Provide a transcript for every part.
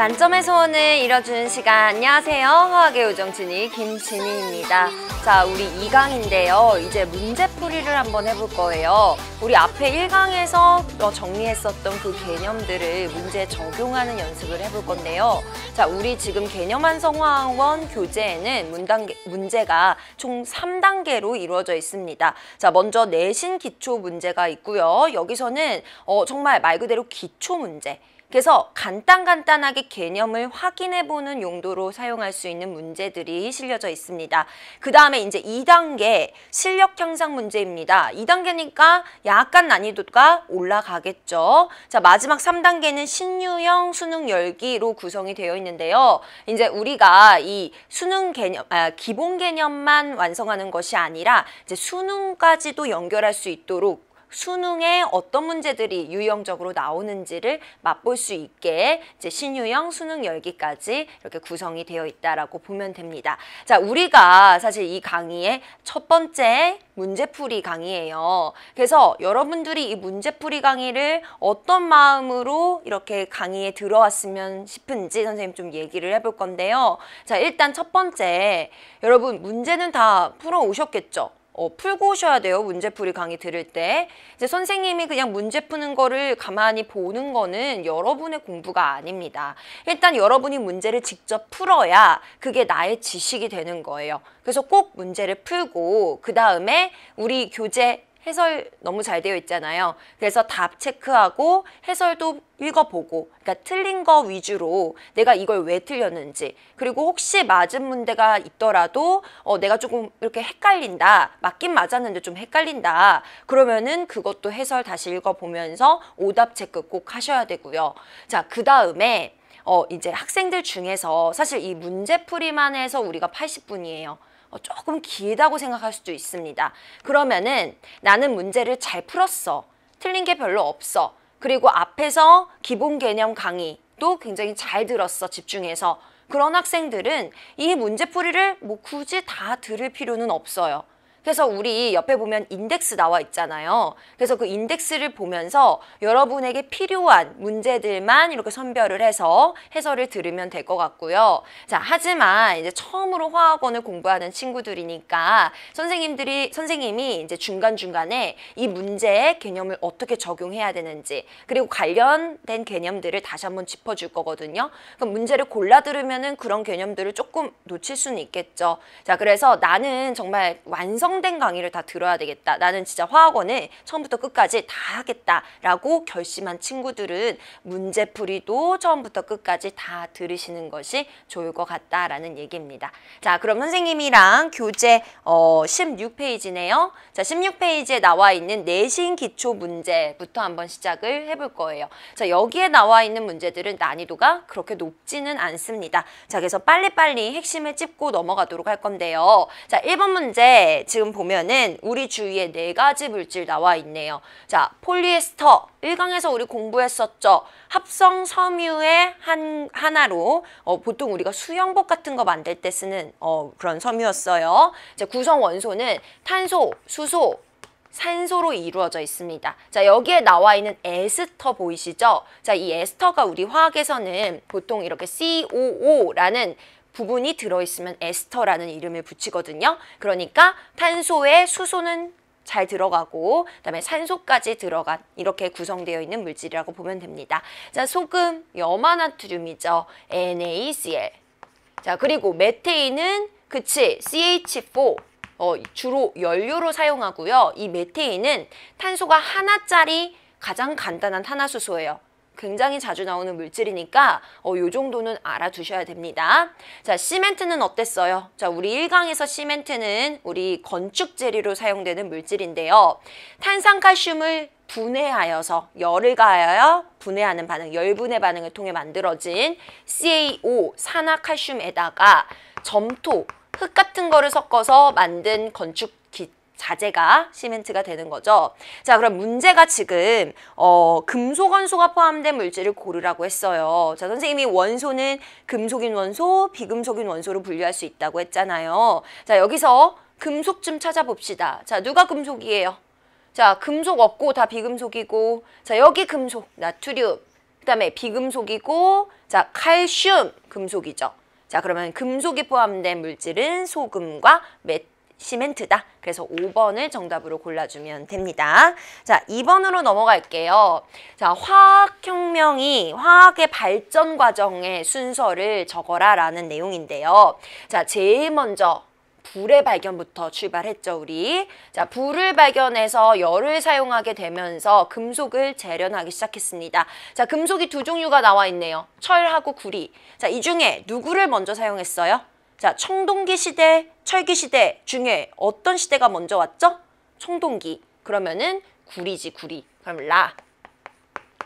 만점의 소원을 이뤄주는 시간 안녕하세요 화학의 요정진이 김진희입니다 자 우리 2강인데요 이제 문제풀이를 한번 해볼 거예요 우리 앞에 1강에서 정리했었던 그 개념들을 문제에 적용하는 연습을 해볼 건데요 자 우리 지금 개념한성화학원 교재에는 문단계, 문제가 총 3단계로 이루어져 있습니다 자 먼저 내신 기초 문제가 있고요 여기서는 어, 정말 말 그대로 기초 문제 그래서 간단간단하게 개념을 확인해보는 용도로 사용할 수 있는 문제들이 실려져 있습니다. 그 다음에 이제 2단계 실력 향상 문제입니다. 2단계니까 약간 난이도가 올라가겠죠. 자 마지막 3단계는 신유형 수능 열기로 구성이 되어 있는데요. 이제 우리가 이 수능 개념, 아, 기본 개념만 완성하는 것이 아니라 이제 수능까지도 연결할 수 있도록 수능에 어떤 문제들이 유형적으로 나오는지를 맛볼 수 있게 이제 신유형 수능 열기까지 이렇게 구성이 되어 있다라고 보면 됩니다. 자, 우리가 사실 이 강의의 첫 번째 문제풀이 강의예요. 그래서 여러분들이 이 문제풀이 강의를 어떤 마음으로 이렇게 강의에 들어왔으면 싶은지 선생님 좀 얘기를 해볼 건데요. 자, 일단 첫 번째 여러분 문제는 다 풀어 오셨겠죠? 어, 풀고 오셔야 돼요. 문제풀이 강의 들을 때. 이제 선생님이 그냥 문제 푸는 거를 가만히 보는 거는 여러분의 공부가 아닙니다. 일단 여러분이 문제를 직접 풀어야 그게 나의 지식이 되는 거예요. 그래서 꼭 문제를 풀고 그 다음에 우리 교재 해설 너무 잘 되어 있잖아요. 그래서 답 체크하고 해설도 읽어보고 그러니까 틀린 거 위주로 내가 이걸 왜 틀렸는지 그리고 혹시 맞은 문제가 있더라도 어, 내가 조금 이렇게 헷갈린다. 맞긴 맞았는데 좀 헷갈린다. 그러면은 그것도 해설 다시 읽어보면서 오답 체크 꼭 하셔야 되고요. 자, 그 다음에 어, 이제 학생들 중에서 사실 이 문제풀이만 해서 우리가 80분이에요. 어, 조금 길다고 생각할 수도 있습니다. 그러면은 나는 문제를 잘 풀었어. 틀린 게 별로 없어. 그리고 앞에서 기본 개념 강의도 굉장히 잘 들었어. 집중해서. 그런 학생들은 이 문제풀이를 뭐 굳이 다 들을 필요는 없어요. 그래서 우리 옆에 보면 인덱스 나와 있잖아요. 그래서 그 인덱스를 보면서 여러분에게 필요한 문제들만 이렇게 선별을 해서 해설을 들으면 될 것 같고요. 자, 하지만 이제 처음으로 화학원을 공부하는 친구들이니까 선생님들이 선생님이 이제 중간중간에 이 문제의 개념을 어떻게 적용해야 되는지 그리고 관련된 개념들을 다시 한번 짚어 줄 거거든요. 그럼 문제를 골라 들으면은 그런 개념들을 조금 놓칠 수는 있겠죠. 자, 그래서 나는 정말 완성 정성된 강의를 다 들어야 되겠다. 나는 진짜 화학원을 처음부터 끝까지 다 하겠다라고 결심한 친구들은 문제풀이도 처음부터 끝까지 다 들으시는 것이 좋을 것 같다라는 얘기입니다. 자, 그럼 선생님이랑 교재 어, 16페이지네요. 자, 16페이지에 나와 있는 내신 기초 문제부터 한번 시작을 해볼 거예요. 자, 여기에 나와 있는 문제들은 난이도가 그렇게 높지는 않습니다. 자, 그래서 빨리빨리 핵심을 짚고 넘어가도록 할 건데요. 자, 1번 문제 지금 지금 보면은 우리 주위에 네 가지 물질 나와 있네요. 자, 폴리에스터. 1강에서 우리 공부했었죠. 합성 섬유의 한, 하나로 어, 보통 우리가 수영복 같은 거 만들 때 쓰는 어, 그런 섬유였어요. 이제 구성 원소는 탄소, 수소, 산소로 이루어져 있습니다. 자 여기에 나와 있는 에스터 보이시죠? 자이 에스터가 우리 화학에서는 보통 이렇게 COO라는 부분이 들어있으면 에스터라는 이름을 붙이거든요. 그러니까 탄소에 수소는 잘 들어가고 그다음에 산소까지 들어간 이렇게 구성되어 있는 물질이라고 보면 됩니다. 자, 소금 염화나트륨이죠. NaCl. 자, 그리고 메테인은 그치 CH4 어, 주로 연료로 사용하고요. 이 메테인은 탄소가 하나짜리 가장 간단한 탄화수소예요. 굉장히 자주 나오는 물질이니까 어, 요 정도는 알아두셔야 됩니다. 자, 시멘트는 어땠어요? 자, 우리 일강에서 시멘트는 우리 건축 재료로 사용되는 물질인데요. 탄산칼슘을 분해하여서 열을 가하여 분해하는 반응, 열분해 반응을 통해 만들어진 CaO 산화칼슘에다가 점토, 흙 같은 거를 섞어서 만든 건축 자재가 시멘트가 되는 거죠. 자 그럼 문제가 지금 어, 금속 원소가 포함된 물질을 고르라고 했어요. 자 선생님이 원소는 금속인 원소, 비금속인 원소로 분류할 수 있다고 했잖아요. 자 여기서 금속 좀 찾아봅시다. 자 누가 금속이에요? 자 금속 없고 다 비금속이고 자 여기 금속 나트륨 그 다음에 비금속이고 자 칼슘 금속이죠. 자 그러면 금속이 포함된 물질은 소금과 메 시멘트다. 그래서 5번을 정답으로 골라주면 됩니다. 자, 2번으로 넘어갈게요. 자, 화학혁명이 화학의 발전 과정의 순서를 적어라 라는 내용인데요. 자, 제일 먼저 불의 발견부터 출발했죠 우리 자 불을 발견해서 열을 사용하게 되면서 금속을 재련하기 시작했습니다 자 금속이 두 종류가 나와 있네요 철하고 구리 자이 중에 누구를 먼저 사용했어요? 자, 청동기 시대, 철기 시대 중에 어떤 시대가 먼저 왔죠? 청동기. 그러면은 구리지, 구리. 그럼 라.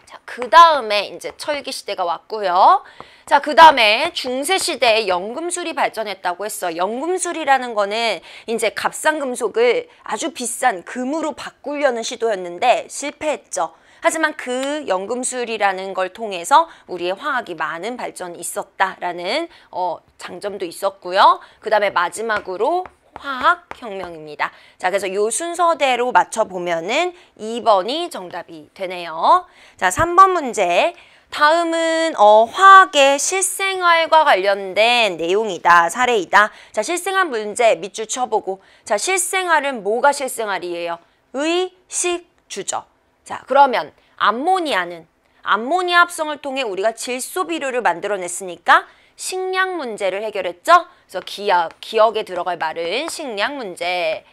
자, 그 다음에 이제 철기 시대가 왔고요. 자, 그 다음에 중세 시대에 연금술이 발전했다고 했어. 연금술이라는 거는 이제 값싼 금속을 아주 비싼 금으로 바꾸려는 시도였는데 실패했죠. 하지만 그 연금술이라는 걸 통해서 우리의 화학이 많은 발전이 있었다라는 어, 장점도 있었고요. 그 다음에 마지막으로 화학혁명입니다. 자, 그래서 요 순서대로 맞춰보면은 2번이 정답이 되네요. 자, 3번 문제. 다음은 어, 화학의 실생활과 관련된 내용이다, 사례이다. 자, 실생활 문제 밑줄 쳐보고. 자, 실생활은 뭐가 실생활이에요? 의식주죠. 자 그러면 암모니아는 암모니아 합성을 통해 우리가 질소 비료를 만들어냈으니까 식량 문제를 해결했죠. 그래서 기억, 기억에 들어갈 말은 식량 문제.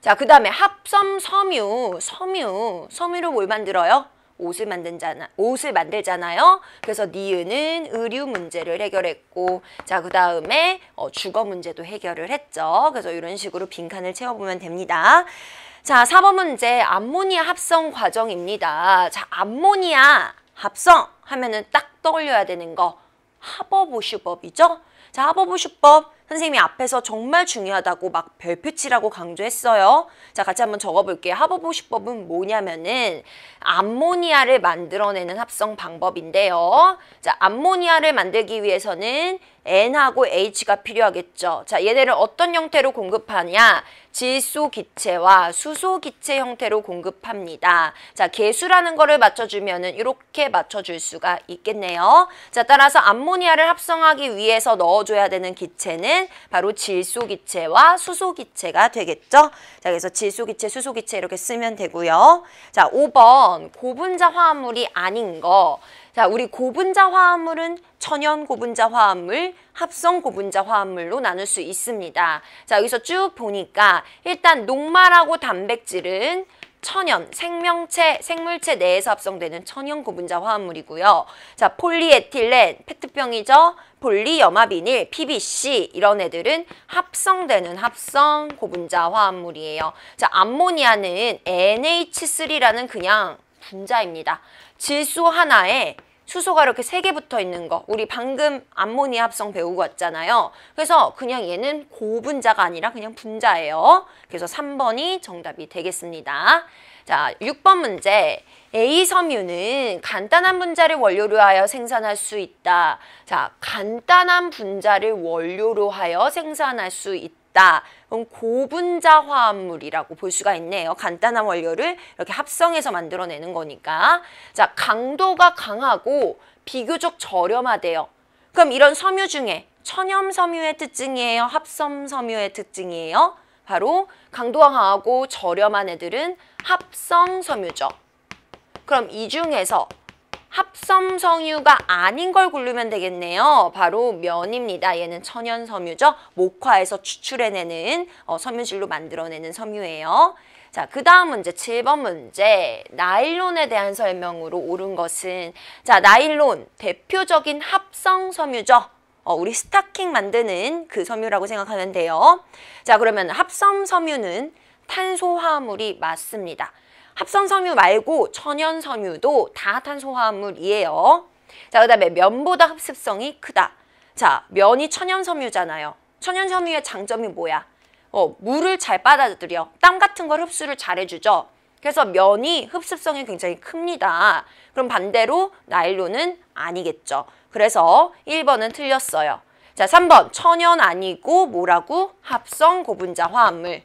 자, 그 다음에 합섬 섬유, 섬유, 섬유를뭘 만들어요? 옷을 만든잖아, 옷을 만들잖아요. 그래서 니은은 의류 문제를 해결했고, 자, 그 다음에 어, 주거 문제도 해결을 했죠. 그래서 이런 식으로 빈칸을 채워보면 됩니다. 자, 4번 문제 암모니아 합성 과정입니다. 자, 암모니아 합성 하면은 딱 떠올려야 되는 거하버부슈법이죠 자, 하버부슈법 선생님이 앞에서 정말 중요하다고 막 별표치라고 강조했어요. 자, 같이 한번 적어볼게요. 합어보식법은 뭐냐면은 암모니아를 만들어내는 합성 방법인데요. 자, 암모니아를 만들기 위해서는 N하고 H가 필요하겠죠. 자, 얘네를 어떤 형태로 공급하냐? 질소 기체와 수소 기체 형태로 공급합니다. 자, 개수라는 거를 맞춰주면은 이렇게 맞춰줄 수가 있겠네요. 자, 따라서 암모니아를 합성하기 위해서 넣어줘야 되는 기체는 기체는 바로 질소기체와 수소기체가 되겠죠. 자, 그래서 질소기체, 수소기체 이렇게 쓰면 되고요. 자, 5번 고분자 화합물이 아닌 거. 자, 우리 고분자 화합물은 천연 고분자 화합물, 합성 고분자 화합물로 나눌 수 있습니다. 자, 여기서 쭉 보니까 일단 녹말하고 단백질은 천연, 생명체, 생물체 내에서 합성되는 천연 고분자 화합물이고요. 자, 폴리에틸렌, 페트병이죠. 폴리염화비닐, PVC 이런 애들은 합성되는 합성 고분자 화합물이에요. 자, 암모니아는 NH3라는 그냥 분자입니다. 질소 하나에 수소가 이렇게 세 개 붙어 있는 거 우리 방금 암모니아 합성 배우고 왔잖아요. 그래서 그냥 얘는 고분자가 아니라 그냥 분자예요. 그래서 3번이 정답이 되겠습니다. 자, 6번 문제. A 섬유는 간단한 분자를 원료로 하여 생산할 수 있다. 자, 간단한 분자를 원료로 하여 생산할 수 있다. 고분자 화합물이라고 볼 수가 있네요. 간단한 원료를 이렇게 합성해서 만들어내는 거니까. 자, 강도가 강하고 비교적 저렴하대요. 그럼 이런 섬유 중에 천염 섬유의 특징이에요? 합섬 섬유의 특징이에요? 바로 강도가 강하고 저렴한 애들은 합성 섬유죠. 그럼 이 중에서 합섬섬유가 아닌 걸 고르면 되겠네요. 바로 면입니다. 얘는 천연섬유죠. 목화에서 추출해내는 어, 섬유질로 만들어내는 섬유예요. 자, 그 다음 문제, 칠 번 문제. 나일론에 대한 설명으로 옳은 것은 자, 나일론, 대표적인 합성 섬유죠. 어, 우리 스타킹 만드는 그 섬유라고 생각하면 돼요. 자, 그러면 합성 섬유는 탄소화물이 맞습니다. 합성 섬유 말고 천연 섬유도 다 탄소화물이에요. 자, 그 다음에 면보다 흡습성이 크다. 자, 면이 천연 섬유잖아요. 천연 섬유의 장점이 뭐야? 어, 물을 잘 받아들여. 땀 같은 걸 흡수를 잘 해주죠. 그래서 면이 흡습성이 굉장히 큽니다. 그럼 반대로 나일론은 아니겠죠. 그래서 1번은 틀렸어요. 자, 3번 천연 아니고 뭐라고? 합성 고분자 화합물.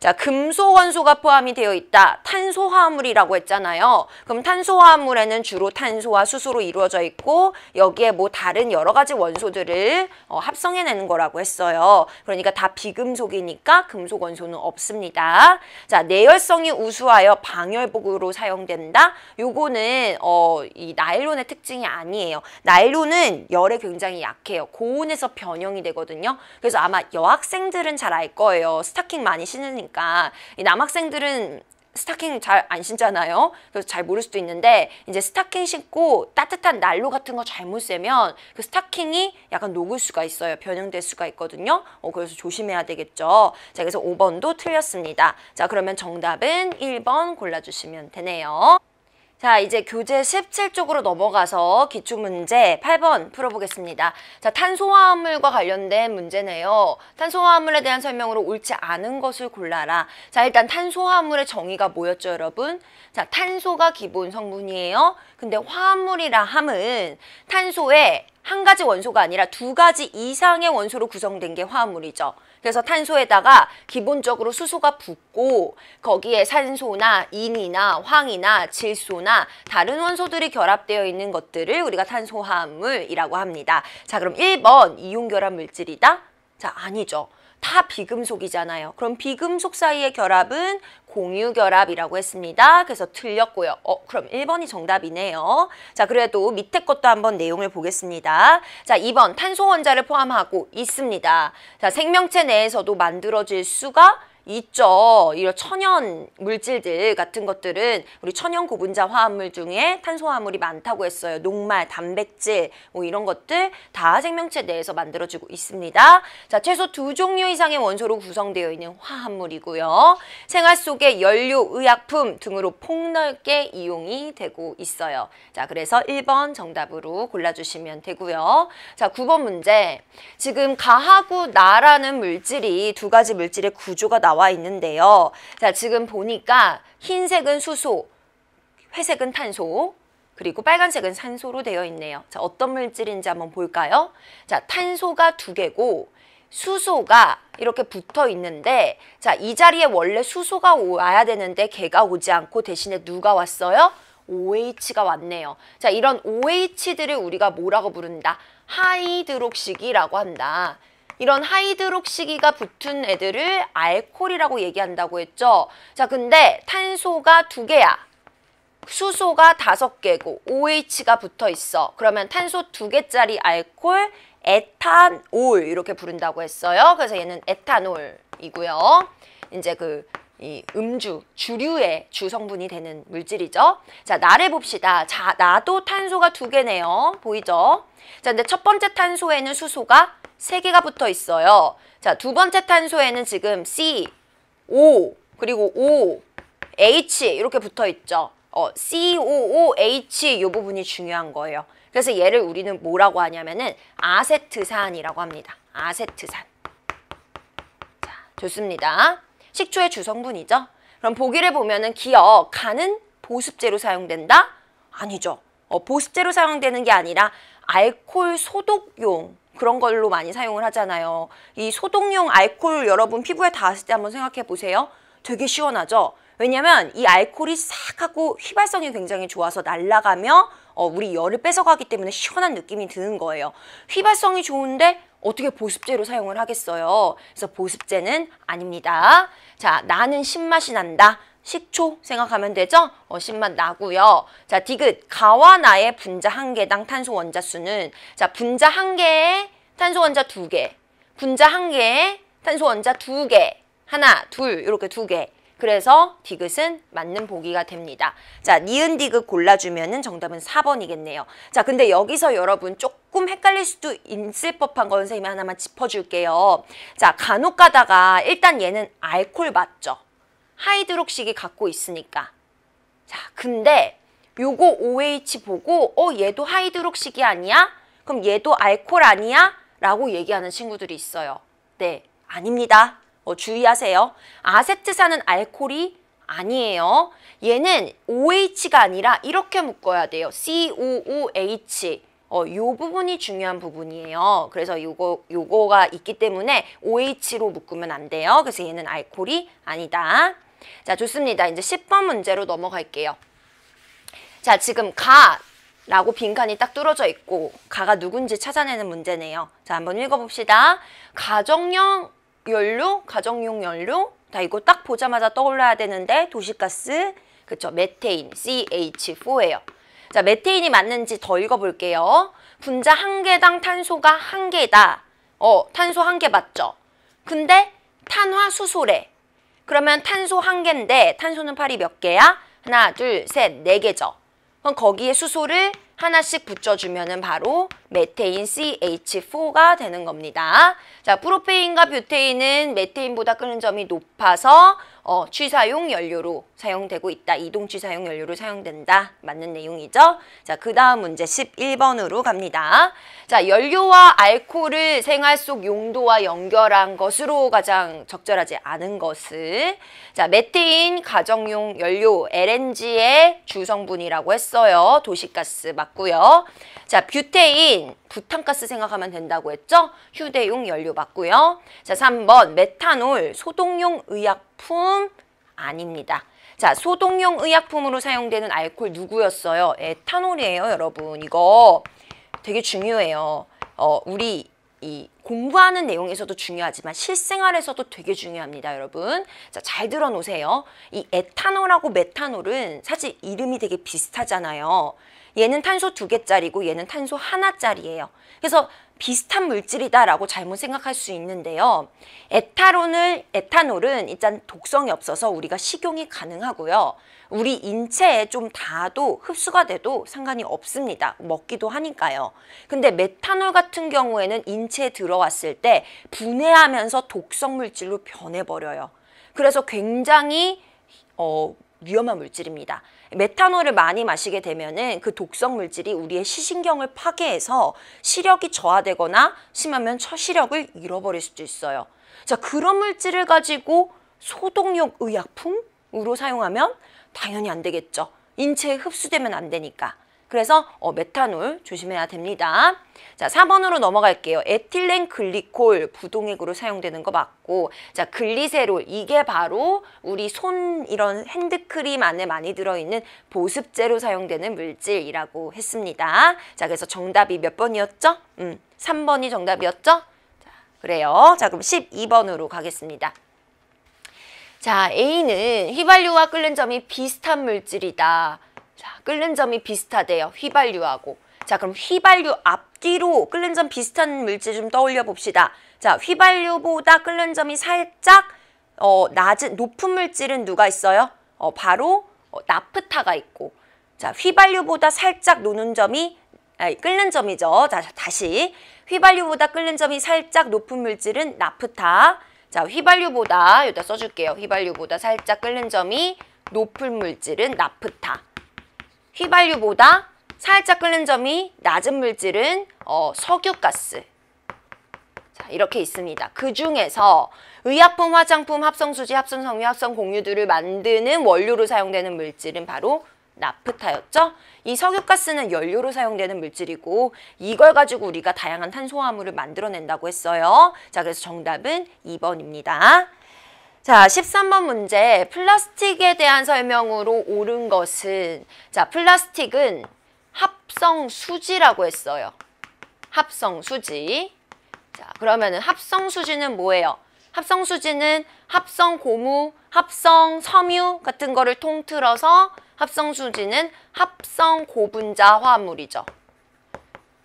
자, 금소 원소가 포함이 되어 있다. 탄소 화합물이라고 했잖아요. 그럼 탄소 화합물에는 주로 탄소와 수소로 이루어져 있고 여기에 뭐 다른 여러 가지 원소들을 어, 합성해내는 거라고 했어요. 그러니까 다 비금속이니까 금속 원소는 없습니다. 자, 내열성이 우수하여 방열복으로 사용된다. 요거는 어, 이 나일론의 특징이 아니에요. 나일론은 열에 굉장히 약해요. 고온에서 변형이 되거든요. 그래서 아마 여학생들은 잘 알 거예요. 스타킹 많이 신으니까. 보니까 이 남학생들은 스타킹 잘 안 신잖아요. 그래서 잘 모를 수도 있는데 이제 스타킹 신고 따뜻한 난로 같은 거 잘못 세면 그 스타킹이 약간 녹을 수가 있어요. 변형될 수가 있거든요. 어, 그래서 조심해야 되겠죠. 자, 그래서 5번도 틀렸습니다. 자, 그러면 정답은 1번 골라주시면 되네요. 자 이제 교재 17쪽으로 넘어가서 기출문제 8번 풀어보겠습니다. 자 탄소화합물과 관련된 문제네요. 탄소화합물에 대한 설명으로 옳지 않은 것을 골라라. 자 일단 탄소화합물의 정의가 뭐였죠 여러분? 자 탄소가 기본 성분이에요. 근데 화합물이라 함은 탄소의한 가지 원소가 아니라 두 가지 이상의 원소로 구성된 게 화합물이죠. 그래서 탄소에다가 기본적으로 수소가 붙고 거기에 산소나 인이나 황이나 질소나 다른 원소들이 결합되어 있는 것들을 우리가 탄소화합물이라고 합니다. 자 그럼 1번 이온결합 물질이다? 자 아니죠. 다 비금속이잖아요. 그럼 비금속 사이의 결합은 공유결합이라고 했습니다. 그래서 틀렸고요. 어, 그럼 1번이 정답이네요. 자, 그래도 밑에 것도 한번 내용을 보겠습니다. 자, 2번 탄소 원자를 포함하고 있습니다. 자, 생명체 내에서도 만들어질 수가 있죠. 이런 천연 물질들 같은 것들은 우리 천연 고분자 화합물 중에 탄소화물이 많다고 했어요. 녹말, 단백질 뭐 이런 것들 다 생명체 내에서 만들어지고 있습니다. 자, 최소 두 종류 이상의 원소로 구성되어 있는 화합물이고요. 생활 속의 연료, 의약품 등으로 폭넓게 이용이 되고 있어요. 자, 그래서 1번 정답으로 골라주시면 되고요. 자, 9번 문제. 지금 가하고 나라는 물질이 두 가지 물질의 구조가 나 나와 있는데요. 자, 지금 보니까 흰색은 수소, 회색은 탄소, 그리고 빨간색은 산소로 되어 있네요. 자, 어떤 물질인지 한번 볼까요? 자, 탄소가 두 개고 수소가 이렇게 붙어 있는데 자, 이 자리에 원래 수소가 와야 되는데 걔가 오지 않고 대신에 누가 왔어요? OH가 왔네요. 자, 이런 OH들을 우리가 뭐라고 부른다? 하이드록식이라고 한다. 이런 하이드록시기가 붙은 애들을 알콜이라고 얘기한다고 했죠. 자, 근데 탄소가 두 개야. 수소가 다섯 개고 OH가 붙어 있어. 그러면 탄소 두 개짜리 알콜 에탄올 이렇게 부른다고 했어요. 그래서 얘는 에탄올이고요. 이제 그 이 음주, 주류의 주성분이 되는 물질이죠. 자, 나를 봅시다. 자, 나도 탄소가 두 개네요. 보이죠? 자, 근데 첫 번째 탄소에는 수소가 3개가 붙어 있어요. 자, 두 번째 탄소에는 지금 C, O, 그리고 O, H 이렇게 붙어 있죠. 어, COOH 이 부분이 중요한 거예요. 그래서 얘를 우리는 뭐라고 하냐면은 아세트산이라고 합니다. 아세트산. 자, 좋습니다. 식초의 주성분이죠. 그럼 보기를 보면은 기억, 간은 보습제로 사용된다? 아니죠. 어, 보습제로 사용되는 게 아니라 알코올 소독용 그런 걸로 많이 사용을 하잖아요. 이 소독용 알코올 여러분 피부에 닿았을 때 한번 생각해 보세요. 되게 시원하죠? 왜냐면 이 알코올이 싹 하고 휘발성이 굉장히 좋아서 날아가며 어, 우리 열을 뺏어가기 때문에 시원한 느낌이 드는 거예요. 휘발성이 좋은데 어떻게 보습제로 사용을 하겠어요? 그래서 보습제는 아닙니다. 자, 나는 신맛이 난다. 식초 생각하면 되죠? 어, 신맛 나고요. 자, 디귿 가와 나의 분자 한 개당 탄소 원자 수는 자, 분자 한 개에 탄소 원자 두 개. 분자 한 개에 탄소 원자 두 개. 하나, 둘 이렇게 두 개. 그래서 디귿은 맞는 보기가 됩니다. 자, 니은 디귿 골라주면은 정답은 4번이겠네요. 자, 근데 여기서 여러분 조금 헷갈릴 수도 있을 법한 건 선생님이 하나만 짚어줄게요. 자, 간혹 가다가 일단 얘는 알콜 맞죠? 하이드록식이 갖고 있으니까. 자, 근데 요거 OH 보고 어 얘도 하이드록식이 아니야? 그럼 얘도 알코올 아니야? 라고 얘기하는 친구들이 있어요. 네, 아닙니다. 어, 주의하세요. 아세트산은 알코올이 아니에요. 얘는 OH가 아니라 이렇게 묶어야 돼요. COOH. 어, 요 부분이 중요한 부분이에요. 그래서 요거, 요거가 있기 때문에 OH로 묶으면 안 돼요. 그래서 얘는 알코올이 아니다. 자, 좋습니다. 이제 10번 문제로 넘어갈게요. 자, 지금 가 라고 빈칸이 딱 뚫어져 있고 가가 누군지 찾아내는 문제네요. 자, 한번 읽어봅시다. 가정용 연료, 가정용 연료. 자, 이거 딱 보자마자 떠올라야 되는데 도시가스, 그쵸, 메테인, CH4예요. 자, 메테인이 맞는지 더 읽어볼게요. 분자 한 개당 탄소가 한 개다. 어, 탄소 한 개 맞죠? 근데 탄화수소래. 그러면 탄소 한 개인데 탄소는 팔이 몇 개야? 하나, 둘, 셋, 네 개죠. 그럼 거기에 수소를 하나씩 붙여주면은 바로 메테인 CH4가 되는 겁니다. 자, 프로페인과 뷰테인은 메테인보다 끄는 점이 높아서 어, 취사용 연료로 사용되고 있다. 이동취 사용 연료로 사용된다. 맞는 내용이죠. 자, 그 다음 문제 11번으로 갑니다. 자, 연료와 알코올을 생활 속 용도와 연결한 것으로 가장 적절하지 않은 것은 자, 메테인 가정용 연료 LNG의 주성분이라고 했어요. 도시가스 맞고요. 자, 뷰테인 부탄가스 생각하면 된다고 했죠? 휴대용 연료 맞고요. 자, 3번 메탄올 소독용 의약품 아닙니다. 자, 소독용 의약품으로 사용되는 알코올 누구였어요? 에탄올이에요, 예, 여러분. 이거 되게 중요해요. 어, 우리 이 공부하는 내용에서도 중요하지만 실생활에서도 되게 중요합니다, 여러분. 자, 잘 들어놓으세요. 이 에탄올하고 메탄올은 사실 이름이 되게 비슷하잖아요. 얘는 탄소 두 개짜리고 얘는 탄소 하나짜리예요. 그래서 비슷한 물질이다라고 잘못 생각할 수 있는데요. 에탄올을 에탄올은 일단 독성이 없어서 우리가 식용이 가능하고요. 우리 인체에 좀 닿아도 흡수가 돼도 상관이 없습니다. 먹기도 하니까요. 근데 메탄올 같은 경우에는 인체에 들어왔을 때 분해하면서 독성 물질로 변해버려요. 그래서 굉장히 어, 위험한 물질입니다. 메탄올을 많이 마시게 되면은 그 독성 물질이 우리의 시신경을 파괴해서 시력이 저하되거나 심하면 처시력을 잃어버릴 수도 있어요. 자, 그런 물질을 가지고 소독용 의약품으로 사용하면 당연히 안 되겠죠. 인체에 흡수되면 안 되니까. 그래서 어, 메탄올 조심해야 됩니다. 자, 4번으로 넘어갈게요. 에틸렌 글리콜 부동액으로 사용되는 거 맞고 자, 글리세롤 이게 바로 우리 손 이런 핸드크림 안에 많이 들어있는 보습제로 사용되는 물질이라고 했습니다. 자, 그래서 정답이 몇 번이었죠? 음, 3번이 정답이었죠? 자, 그래요. 자, 그럼 12번으로 가겠습니다. 자, A는 휘발유와 끓는 점이 비슷한 물질이다. 자, 끓는 점이 비슷하대요. 휘발유하고. 자, 그럼 휘발유 앞뒤로 끓는 점 비슷한 물질 좀 떠올려 봅시다. 자, 휘발유보다 끓는 점이 살짝 어, 낮은 높은 물질은 누가 있어요? 어, 바로 어, 나프타가 있고 자, 휘발유보다 살짝 노는 점이 아니, 끓는 점이죠. 자, 다시 휘발유보다 끓는 점이 살짝 높은 물질은 나프타. 자, 휘발유보다 여기다 써줄게요. 휘발유보다 살짝 끓는 점이 높은 물질은 나프타. 휘발유보다 살짝 끓는 점이 낮은 물질은 어, 석유가스 자, 이렇게 있습니다. 그 중에서 의약품, 화장품, 합성수지, 합성섬유, 합성공유들을 만드는 원료로 사용되는 물질은 바로 나프타였죠. 이 석유가스는 연료로 사용되는 물질이고 이걸 가지고 우리가 다양한 탄소화물을 만들어낸다고 했어요. 자, 그래서 정답은 2번입니다. 자, 13번 문제 플라스틱에 대한 설명으로 옳은 것은 자, 플라스틱은 합성 수지라고 했어요. 합성 수지. 자, 그러면은 합성 수지는 뭐예요? 합성 수지는 합성 고무, 합성 섬유 같은 거를 통틀어서 합성 수지는 합성 고분자 화합물이죠.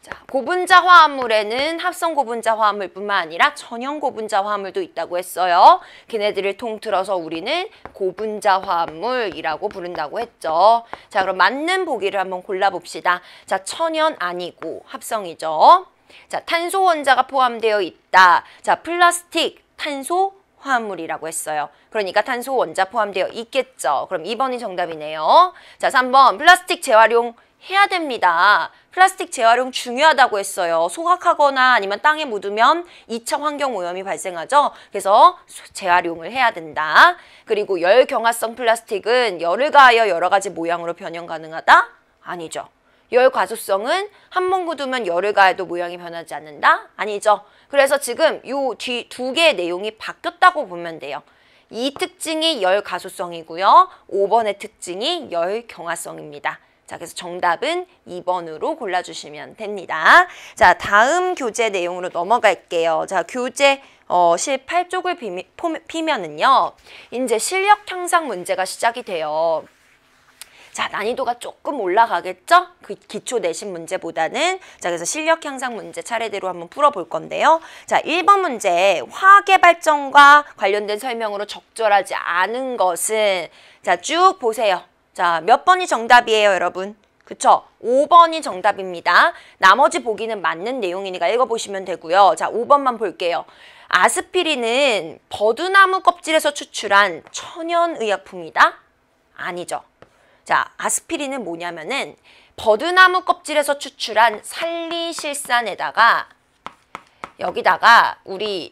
자, 고분자 화합물에는 합성 고분자 화합물뿐만 아니라 전형 고분자 화합물도 있다고 했어요. 걔네들을 통틀어서 우리는 고분자 화합물이라고 부른다고 했죠. 자, 그럼 맞는 보기를 한번 골라봅시다. 자, 천연 아니고 합성이죠. 자, 탄소 원자가 포함되어 있다. 자, 플라스틱, 탄소, 화합물이라고 했어요. 그러니까 탄소 원자 포함되어 있겠죠. 그럼 2번이 정답이네요. 자, 3번 플라스틱 재활용 해야 됩니다. 플라스틱 재활용 중요하다고 했어요. 소각하거나 아니면 땅에 묻으면 2차 환경 오염이 발생하죠. 그래서 재활용을 해야 된다. 그리고 열 경화성 플라스틱은 열을 가하여 여러 가지 모양으로 변형 가능하다? 아니죠. 열 과소성은 한 번 굳으면 열을 가해도 모양이 변하지 않는다? 아니죠. 그래서 지금 요 뒤 두 개의 내용이 바뀌었다고 보면 돼요. 이 특징이 열 가소성이고요. 5번의 특징이 열 경화성입니다. 자, 그래서 정답은 2번으로 골라주시면 됩니다. 자, 다음 교재 내용으로 넘어갈게요. 자, 교재 어, 18쪽을 비미, 포, 피면은요, 이제 실력 향상 문제가 시작이 돼요. 자, 난이도가 조금 올라가겠죠? 그 기초 내신 문제보다는. 자, 그래서 실력 향상 문제 차례대로 한번 풀어볼 건데요. 자, 1번 문제. 화학의 발전과 관련된 설명으로 적절하지 않은 것은 자, 쭉 보세요. 자, 몇 번이 정답이에요, 여러분? 그쵸? 5번이 정답입니다. 나머지 보기는 맞는 내용이니까 읽어보시면 되고요. 자, 5번만 볼게요. 아스피린은 버드나무 껍질에서 추출한 천연의약품이다? 아니죠. 자, 아스피린은 뭐냐면은 버드나무 껍질에서 추출한 살리실산에다가 여기다가 우리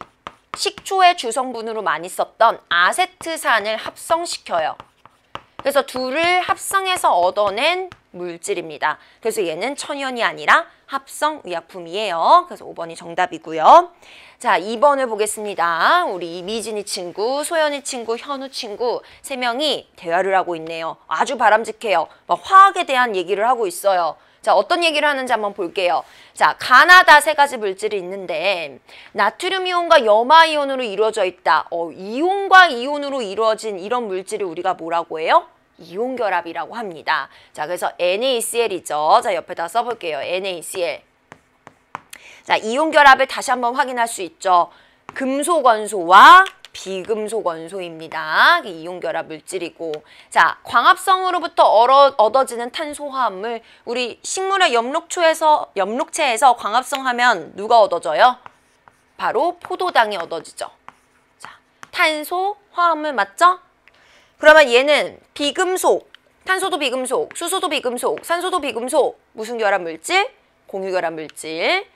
식초의 주성분으로 많이 썼던 아세트산을 합성시켜요. 그래서 둘을 합성해서 얻어낸 물질입니다. 그래서 얘는 천연이 아니라 합성 의약품이에요. 그래서 5번이 정답이고요. 자, 2번을 보겠습니다. 우리 미진이 친구, 소연이 친구, 현우 친구 세 명이 대화를 하고 있네요. 아주 바람직해요. 막 화학에 대한 얘기를 하고 있어요. 자, 어떤 얘기를 하는지 한번 볼게요. 자, 가나다 세 가지 물질이 있는데 나트륨 이온과 염화 이온으로 이루어져 있다. 어, 이온과 이온으로 이루어진 이런 물질을 우리가 뭐라고 해요? 이온결합이라고 합니다. 자, 그래서 NaCl이죠. 자, 옆에다 써볼게요. NaCl. 자, 이온결합을 다시 한번 확인할 수 있죠. 금소원소와 비금소원소입니다. 이온결합 물질이고 자 광합성으로부터 얼어, 얻어지는 탄소화합물 우리 식물의 엽록초에서 엽록체에서 광합성하면 누가 얻어져요? 바로 포도당이 얻어지죠. 자 탄소 화합물 맞죠? 그러면 얘는 비금속, 탄소도 비금속, 수소도 비금속, 산소도 비금속, 무슨 결합 물질? 공유 결합 물질.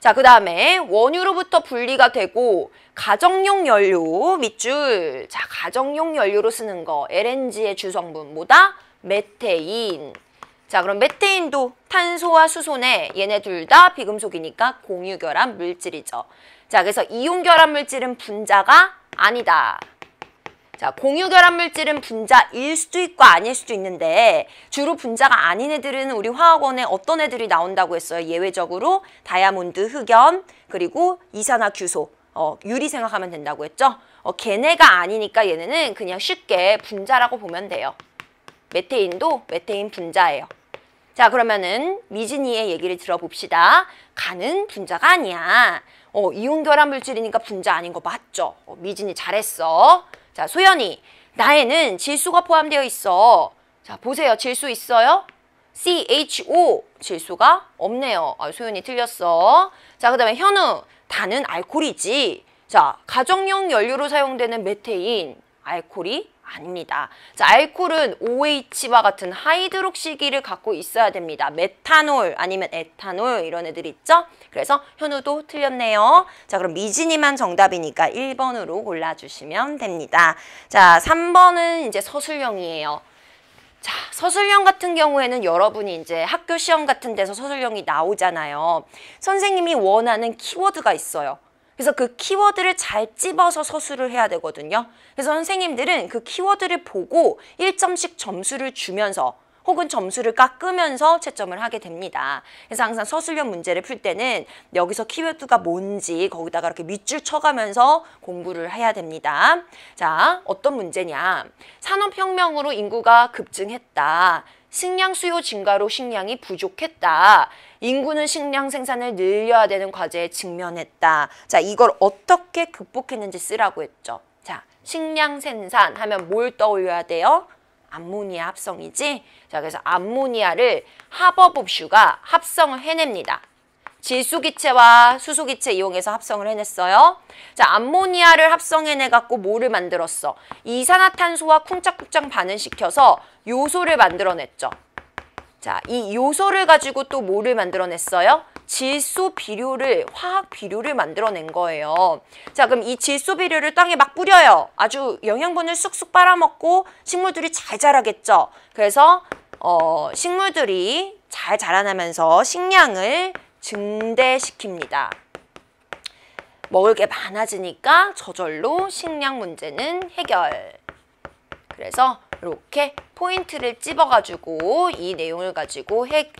자, 그 다음에 원유로부터 분리가 되고 가정용 연료 밑줄. 자, 가정용 연료로 쓰는 거 LNG의 주성분 뭐다? 메테인. 자, 그럼 메테인도 탄소와 수소네 얘네 둘 다 비금속이니까 공유 결합 물질이죠. 자, 그래서 이온 결합 물질은 분자가 아니다. 자, 공유결합 물질은 분자일 수도 있고 아닐 수도 있는데 주로 분자가 아닌 애들은 우리 화학원에 어떤 애들이 나온다고 했어요? 예외적으로 다이아몬드, 흑연, 그리고 이산화규소, 어, 유리 생각하면 된다고 했죠? 어, 걔네가 아니니까 얘네는 그냥 쉽게 분자라고 보면 돼요. 메테인도 메테인 분자예요. 자 그러면은 미진이의 얘기를 들어봅시다. 간은 분자가 아니야. 어, 이온 결합 물질이니까 분자 아닌 거 맞죠? 어, 미진이 잘했어. 자, 소연이 나에는 질소가 포함되어 있어. 자, 보세요. 질소 있어요? CHO 질소가 없네요. 아, 소연이 틀렸어. 자, 그 다음에 현우. 다는 알코올이지. 자, 가정용 연료로 사용되는 메테인, 알코올이 아닙니다. 자, 알코올은 OH와 같은 하이드록시기를 갖고 있어야 됩니다. 메탄올 아니면 에탄올 이런 애들 있죠? 그래서 현우도 틀렸네요. 자, 그럼 미진이만 정답이니까 1번으로 골라주시면 됩니다. 자, 3번은 이제 서술형이에요. 자, 서술형 같은 경우에는 여러분이 이제 학교 시험 같은 데서 서술형이 나오잖아요. 선생님이 원하는 키워드가 있어요. 그래서 그 키워드를 잘 집어서 서술을 해야 되거든요. 그래서 선생님들은 그 키워드를 보고 1점씩 점수를 주면서 혹은 점수를 깎으면서 채점을 하게 됩니다. 그래서 항상 서술형 문제를 풀 때는 여기서 키워드가 뭔지 거기다가 이렇게 밑줄 쳐가면서 공부를 해야 됩니다. 자, 어떤 문제냐. 산업혁명으로 인구가 급증했다. 식량 수요 증가로 식량이 부족했다. 인구는 식량 생산을 늘려야 되는 과제에 직면했다. 자, 이걸 어떻게 극복했는지 쓰라고 했죠. 자, 식량 생산 하면 뭘 떠올려야 돼요? 암모니아 합성이지. 자, 그래서 암모니아를 하버봅슈가 합성을 해냅니다. 질소기체와 수소기체 이용해서 합성을 해냈어요. 자, 암모니아를 합성해내갖고 뭐를 만들었어? 이산화탄소와 쿵짝쿵짝 반응시켜서 요소를 만들어냈죠. 자, 이 요소를 가지고 또 뭐를 만들어냈어요? 질소 비료를 화학 비료를 만들어낸 거예요. 자 그럼 이 질소 비료를 땅에 막 뿌려요. 아주 영양분을 쑥쑥 빨아먹고 식물들이 잘 자라겠죠. 그래서 어, 식물들이 잘 자라나면서 식량을 증대시킵니다. 먹을 게 많아지니까 저절로 식량 문제는 해결. 그래서 이렇게 포인트를 찝어가지고 이 내용을 가지고 핵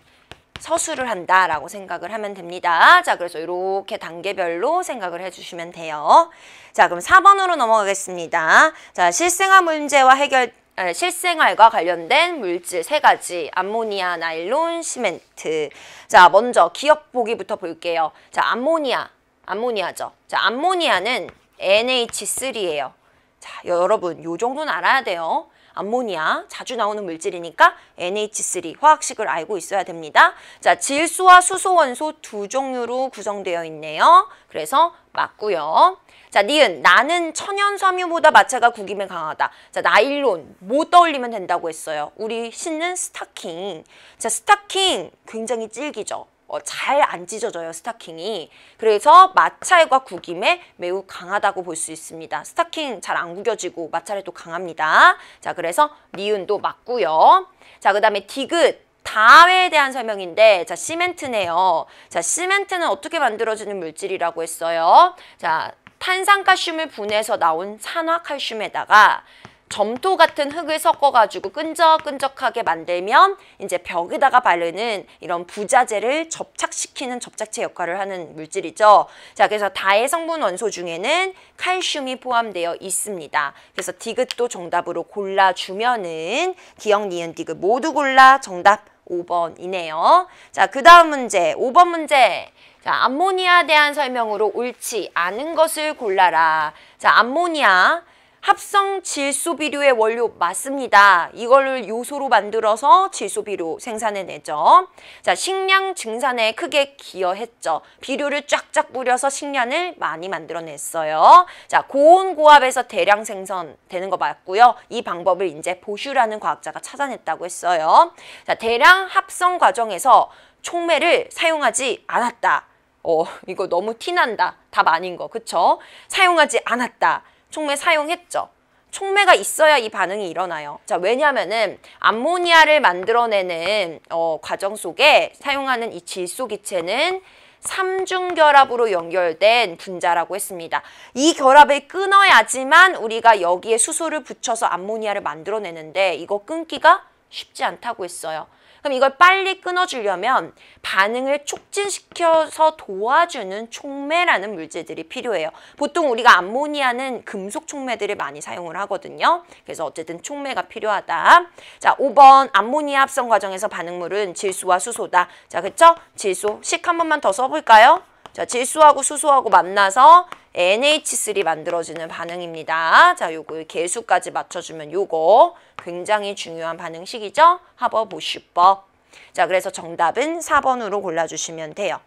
서술을 한다라고 생각을 하면 됩니다. 자, 그래서 이렇게 단계별로 생각을 해주시면 돼요. 자, 그럼 4번으로 넘어가겠습니다. 자, 실생활 문제와 해결 실생활과 관련된 물질 세가지 암모니아, 나일론, 시멘트 자 먼저 기억 보기부터 볼게요 자 암모니아, 암모니아죠 자 암모니아는 NH3예요 자 여러분 요 정도는 알아야 돼요 암모니아 자주 나오는 물질이니까 NH3 화학식을 알고 있어야 됩니다. 자, 질소와 수소 원소 두 종류로 구성되어 있네요. 그래서 맞고요. 자, 니은 나는 천연섬유보다 마차가 구김에 강하다. 자, 나일론 뭐 떠올리면 된다고 했어요? 우리 신는 스타킹. 자, 스타킹 굉장히 질기죠. 어, 잘 안 찢어져요 스타킹이 그래서 마찰과 구김에 매우 강하다고 볼 수 있습니다 스타킹 잘 안 구겨지고 마찰에도 강합니다 자 그래서 니은도 맞고요 자그 다음에 디귿 다에 대한 설명인데 자 시멘트네요. 자 시멘트는 어떻게 만들어지는 물질이라고 했어요. 자 탄산칼슘을 분해해서 나온 산화칼슘에다가 점토 같은 흙을 섞어가지고 끈적끈적하게 만들면 이제 벽에다가 바르는 이런 부자재를 접착시키는 접착제 역할을 하는 물질이죠. 자, 그래서 다의 성분 원소 중에는 칼슘이 포함되어 있습니다. 그래서 디귿도 정답으로 골라주면은 기억, 니은, 디귿 모두 골라 정답 5번이네요. 자, 그 다음 문제, 5번 문제. 자, 암모니아에 대한 설명으로 옳지 않은 것을 골라라. 자, 암모니아 합성 질소 비료의 원료 맞습니다. 이걸 요소로 만들어서 질소 비료 생산해내죠. 자, 식량 증산에 크게 기여했죠. 비료를 쫙쫙 뿌려서 식량을 많이 만들어냈어요. 자, 고온 고압에서 대량 생산되는 거 맞고요. 이 방법을 이제 보슈라는 과학자가 찾아냈다고 했어요. 자, 대량 합성 과정에서 촉매를 사용하지 않았다. 어 이거 너무 티난다 답 아닌 거 그쵸? 사용하지 않았다 촉매 사용했죠 촉매가 있어야 이 반응이 일어나요 자 왜냐면은 암모니아를 만들어내는 어, 과정 속에 사용하는 이 질소기체는 삼중결합으로 연결된 분자라고 했습니다. 이 결합을 끊어야지만 우리가 여기에 수소를 붙여서 암모니아를 만들어내는데 이거 끊기가 쉽지 않다고 했어요. 그럼 이걸 빨리 끊어주려면 반응을 촉진시켜서 도와주는 촉매라는 물질들이 필요해요. 보통 우리가 암모니아는 금속 촉매들을 많이 사용을 하거든요. 그래서 어쨌든 촉매가 필요하다. 자, 5번 암모니아 합성 과정에서 반응물은 질소와 수소다. 자, 그쵸? 질소, 식 한 번만 더 써볼까요? 자, 질소하고 수소하고 만나서 NH3 만들어지는 반응입니다. 자, 요거 개수까지 맞춰주면 요거 굉장히 중요한 반응식이죠. 하버보슈법. 자, 그래서 정답은 4번으로 골라주시면 돼요.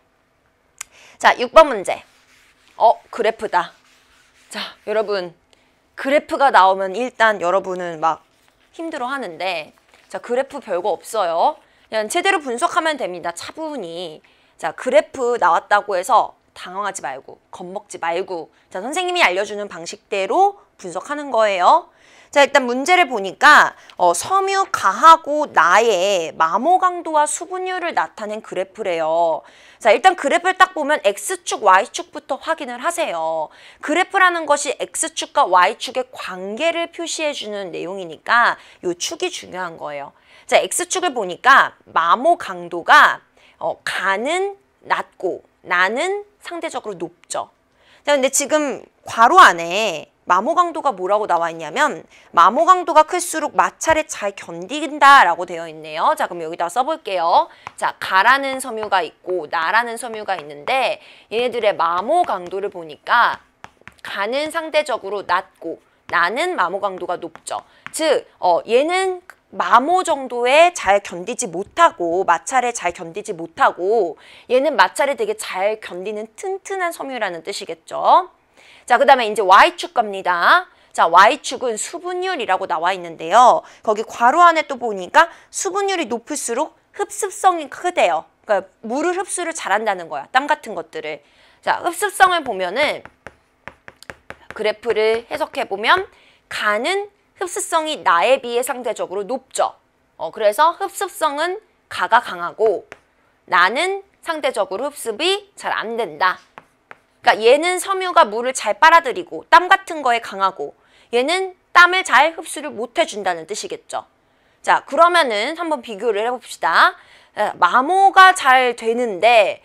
자, 6번 문제. 어, 그래프다. 자, 여러분. 그래프가 나오면 일단 여러분은 막 힘들어 하는데 자, 그래프 별거 없어요. 그냥 제대로 분석하면 됩니다. 차분히. 자, 그래프 나왔다고 해서 당황하지 말고 겁먹지 말고 자 선생님이 알려주는 방식대로 분석하는 거예요. 자 일단 문제를 보니까 어, 섬유 가하고 나의 마모 강도와 수분율을 나타낸 그래프래요. 자 일단 그래프를 딱 보면 X축, Y축부터 확인을 하세요. 그래프라는 것이 X축과 Y축의 관계를 표시해주는 내용이니까 요 축이 중요한 거예요. 자 X축을 보니까 마모 강도가 어, 가는 낮고 나는 상대적으로 높죠. 자, 근데 지금 괄호 안에 마모 강도가 뭐라고 나와 있냐면 마모 강도가 클수록 마찰에 잘 견딘다라고 되어 있네요. 자 그럼 여기다 써볼게요. 자 가라는 섬유가 있고 나라는 섬유가 있는데 얘네들의 마모 강도를 보니까 가는 상대적으로 낮고 나는 마모 강도가 높죠. 즉 어, 얘는 마모 정도에 잘 견디지 못하고 마찰에 잘 견디지 못하고 얘는 마찰에 되게 잘 견디는 튼튼한 섬유라는 뜻이겠죠. 자, 그 다음에 이제 Y축 겁니다 자, Y축은 수분율이라고 나와 있는데요. 거기 괄호 안에 또 보니까 수분율이 높을수록 흡습성이 크대요. 그러니까 물을 흡수를 잘한다는 거야. 땀 같은 것들을. 자, 흡습성을 보면은 그래프를 해석해보면 간은 흡수성이 나에 비해 상대적으로 높죠. 어, 그래서 흡수성은 가가 강하고 나는 상대적으로 흡습이 잘 안 된다. 그러니까 얘는 섬유가 물을 잘 빨아들이고 땀 같은 거에 강하고 얘는 땀을 잘 흡수를 못 해준다는 뜻이겠죠. 자 그러면은 한번 비교를 해봅시다. 마모가 잘 되는데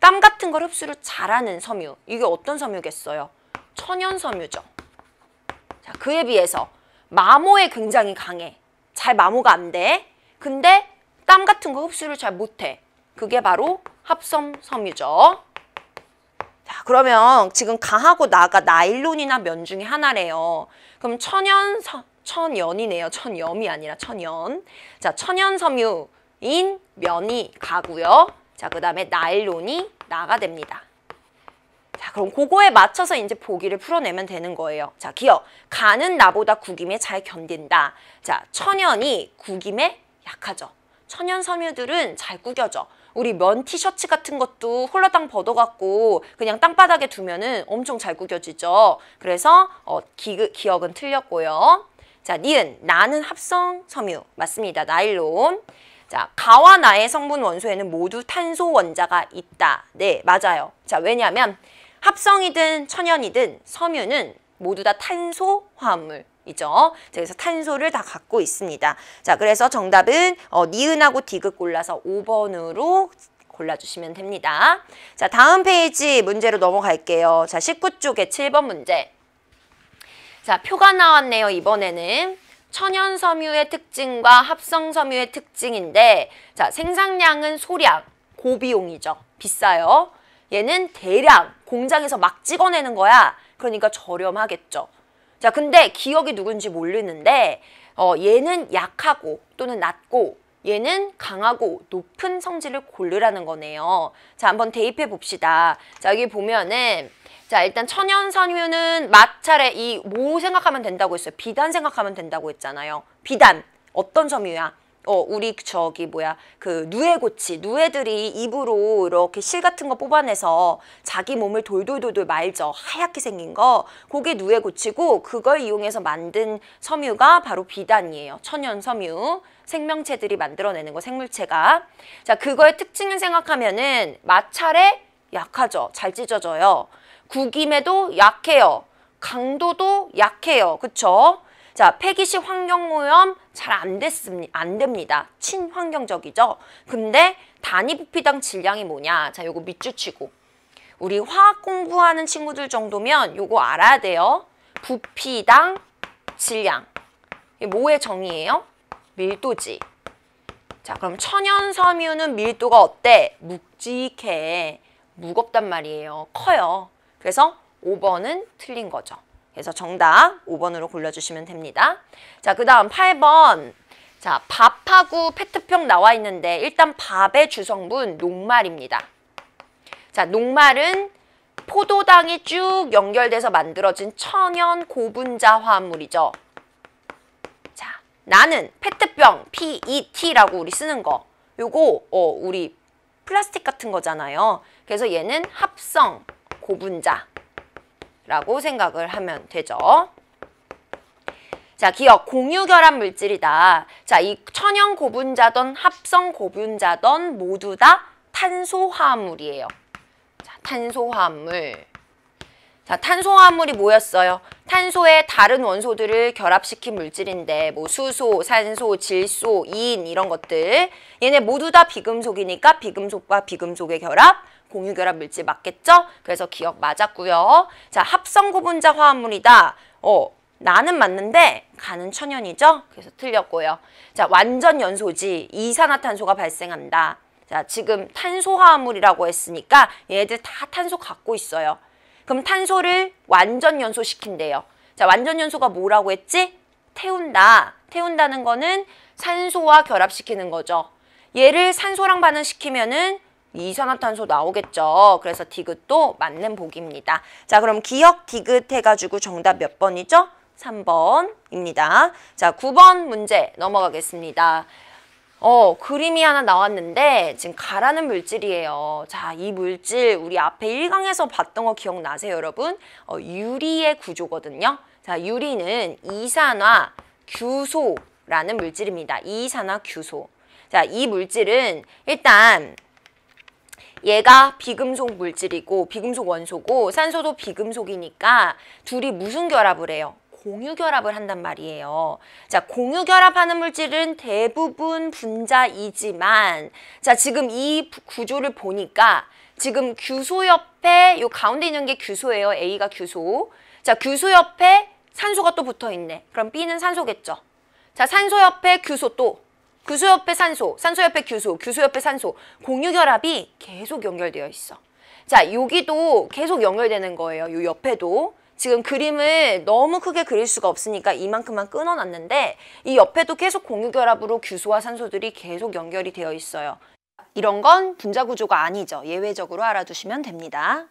땀 같은 걸 흡수를 잘하는 섬유 이게 어떤 섬유겠어요? 천연 섬유죠. 자 그에 비해서 마모에 굉장히 강해. 잘 마모가 안 돼. 근데 땀 같은 거 흡수를 잘 못해. 그게 바로 합성섬유죠 자, 그러면 지금 강하고 나가 나일론이나 면 중에 하나래요. 그럼 천연, 서, 천연이네요. 천염이 아니라 천연. 자, 천연섬유인 면이 가고요. 자, 그 다음에 나일론이 나가 됩니다. 자, 그럼 그거에 맞춰서 이제 보기를 풀어내면 되는 거예요. 자, 기억. 간은 나보다 구김에 잘 견딘다. 자, 천연이 구김에 약하죠. 천연 섬유들은 잘 구겨져. 우리 면 티셔츠 같은 것도 홀라당 벗어갖고 그냥 땅바닥에 두면은 엄청 잘 구겨지죠. 그래서 어, 기, 기억은 틀렸고요. 자, 니은 나는 합성 섬유 맞습니다. 나일론. 자, 가와 나의 성분 원소에는 모두 탄소 원자가 있다. 네, 맞아요. 자, 왜냐하면 합성이든 천연이든 섬유는 모두 다 탄소 화합물 이죠. 그래서 탄소를 다 갖고 있습니다. 자, 그래서 정답은 어, 니은하고 디귿 골라서 5번으로 골라주시면 됩니다. 자, 다음 페이지 문제로 넘어갈게요. 자, 19쪽에 7번 문제. 자, 표가 나왔네요. 이번에는 천연 섬유의 특징과 합성 섬유의 특징인데 자, 생산량은 소량, 고비용이죠. 비싸요. 얘는 대량 공장에서 막 찍어내는 거야. 그러니까 저렴하겠죠. 자, 근데 기억이 누군지 모르는데 어, 얘는 약하고 또는 낮고 얘는 강하고 높은 성질을 고르라는 거네요. 자, 한번 대입해 봅시다. 자, 여기 보면은 자, 일단 천연산유는 마찰에 이모 생각하면 된다고 했어요? 비단 생각하면 된다고 했잖아요. 비단. 어떤 섬유야? 어 우리 저기 뭐야 그 누에고치 누에들이 입으로 이렇게 실 같은 거 뽑아내서 자기 몸을 돌돌돌돌 말죠 하얗게 생긴 거 그게 누에고치고 그걸 이용해서 만든 섬유가 바로 비단이에요 천연 섬유 생명체들이 만들어내는 거 생물체가 자 그거의 특징을 생각하면은 마찰에 약하죠 잘 찢어져요 구김에도 약해요 강도도 약해요 그쵸 자, 폐기시 환경오염 잘 안 됐습니다. 안 됩니다. 친환경적이죠. 근데 단위 부피당 질량이 뭐냐? 자, 요거 밑줄 치고. 우리 화학 공부하는 친구들 정도면 요거 알아야 돼요. 부피당 질량. 이게 뭐의 정의예요? 밀도지. 자, 그럼 천연 섬유는 밀도가 어때? 묵직해. 무겁단 말이에요. 커요. 그래서 5번은 틀린 거죠. 그래서 정답 5번으로 골라주시면 됩니다. 자, 그 다음 8번. 자, 밥하고 페트병 나와 있는데 일단 밥의 주성분 녹말입니다. 자, 녹말은 포도당이 쭉 연결돼서 만들어진 천연 고분자 화합물이죠. 자, 나는 페트병 PET라고 우리 쓰는 거. 요거 어, 우리 플라스틱 같은 거잖아요. 그래서 얘는 합성 고분자 라고 생각을 하면 되죠. 자, 기억 공유결합 물질이다. 자, 이 천연 고분자든 합성 고분자든 모두 다 탄소화합물이에요. 자, 탄소화합물. 자, 탄소화합물이 뭐였어요? 탄소의 다른 원소들을 결합시킨 물질인데 뭐 수소, 산소, 질소, 인 이런 것들 얘네 모두 다 비금속이니까 비금속과 비금속의 결합 공유결합 물질 맞겠죠? 그래서 기억 맞았고요. 자, 합성 구분자 화합물이다. 어, 나는 맞는데 가는 천연이죠? 그래서 틀렸고요. 자, 완전 연소지 이산화탄소가 발생한다. 자, 지금 탄소 화합물이라고 했으니까 얘들 다 탄소 갖고 있어요. 그럼 탄소를 완전 연소시킨대요. 자, 완전 연소가 뭐라고 했지? 태운다. 태운다는 거는 산소와 결합시키는 거죠. 얘를 산소랑 반응시키면은 이산화탄소 나오겠죠. 그래서 디귿도 맞는 보기입니다. 자, 그럼 기억 디귿 해가지고 정답 몇 번이죠? 3번입니다. 자, 9번 문제 넘어가겠습니다. 어, 그림이 하나 나왔는데 지금 가라는 물질이에요. 자, 이 물질 우리 앞에 1강에서 봤던 거 기억나세요, 여러분? 어, 유리의 구조거든요. 자, 유리는 이산화 규소라는 물질입니다. 이산화 규소. 자, 이 물질은 일단 얘가 비금속 물질이고 비금속 원소고 산소도 비금속이니까 둘이 무슨 결합을 해요? 공유결합을 한단 말이에요. 자, 공유결합하는 물질은 대부분 분자이지만 자, 지금 이 구조를 보니까 지금 규소 옆에 요 가운데 있는 게 규소예요. A가 규소. 자, 규소 옆에 산소가 또 붙어 있네. 그럼 B는 산소겠죠. 자, 산소 옆에 규소 또 규소 옆에 산소, 산소 옆에 규소, 규소 옆에 산소 공유결합이 계속 연결되어 있어. 자, 여기도 계속 연결되는 거예요. 이 옆에도. 지금 그림을 너무 크게 그릴 수가 없으니까 이만큼만 끊어놨는데 이 옆에도 계속 공유결합으로 규소와 산소들이 계속 연결이 되어 있어요. 이런 건 분자 구조가 아니죠. 예외적으로 알아두시면 됩니다.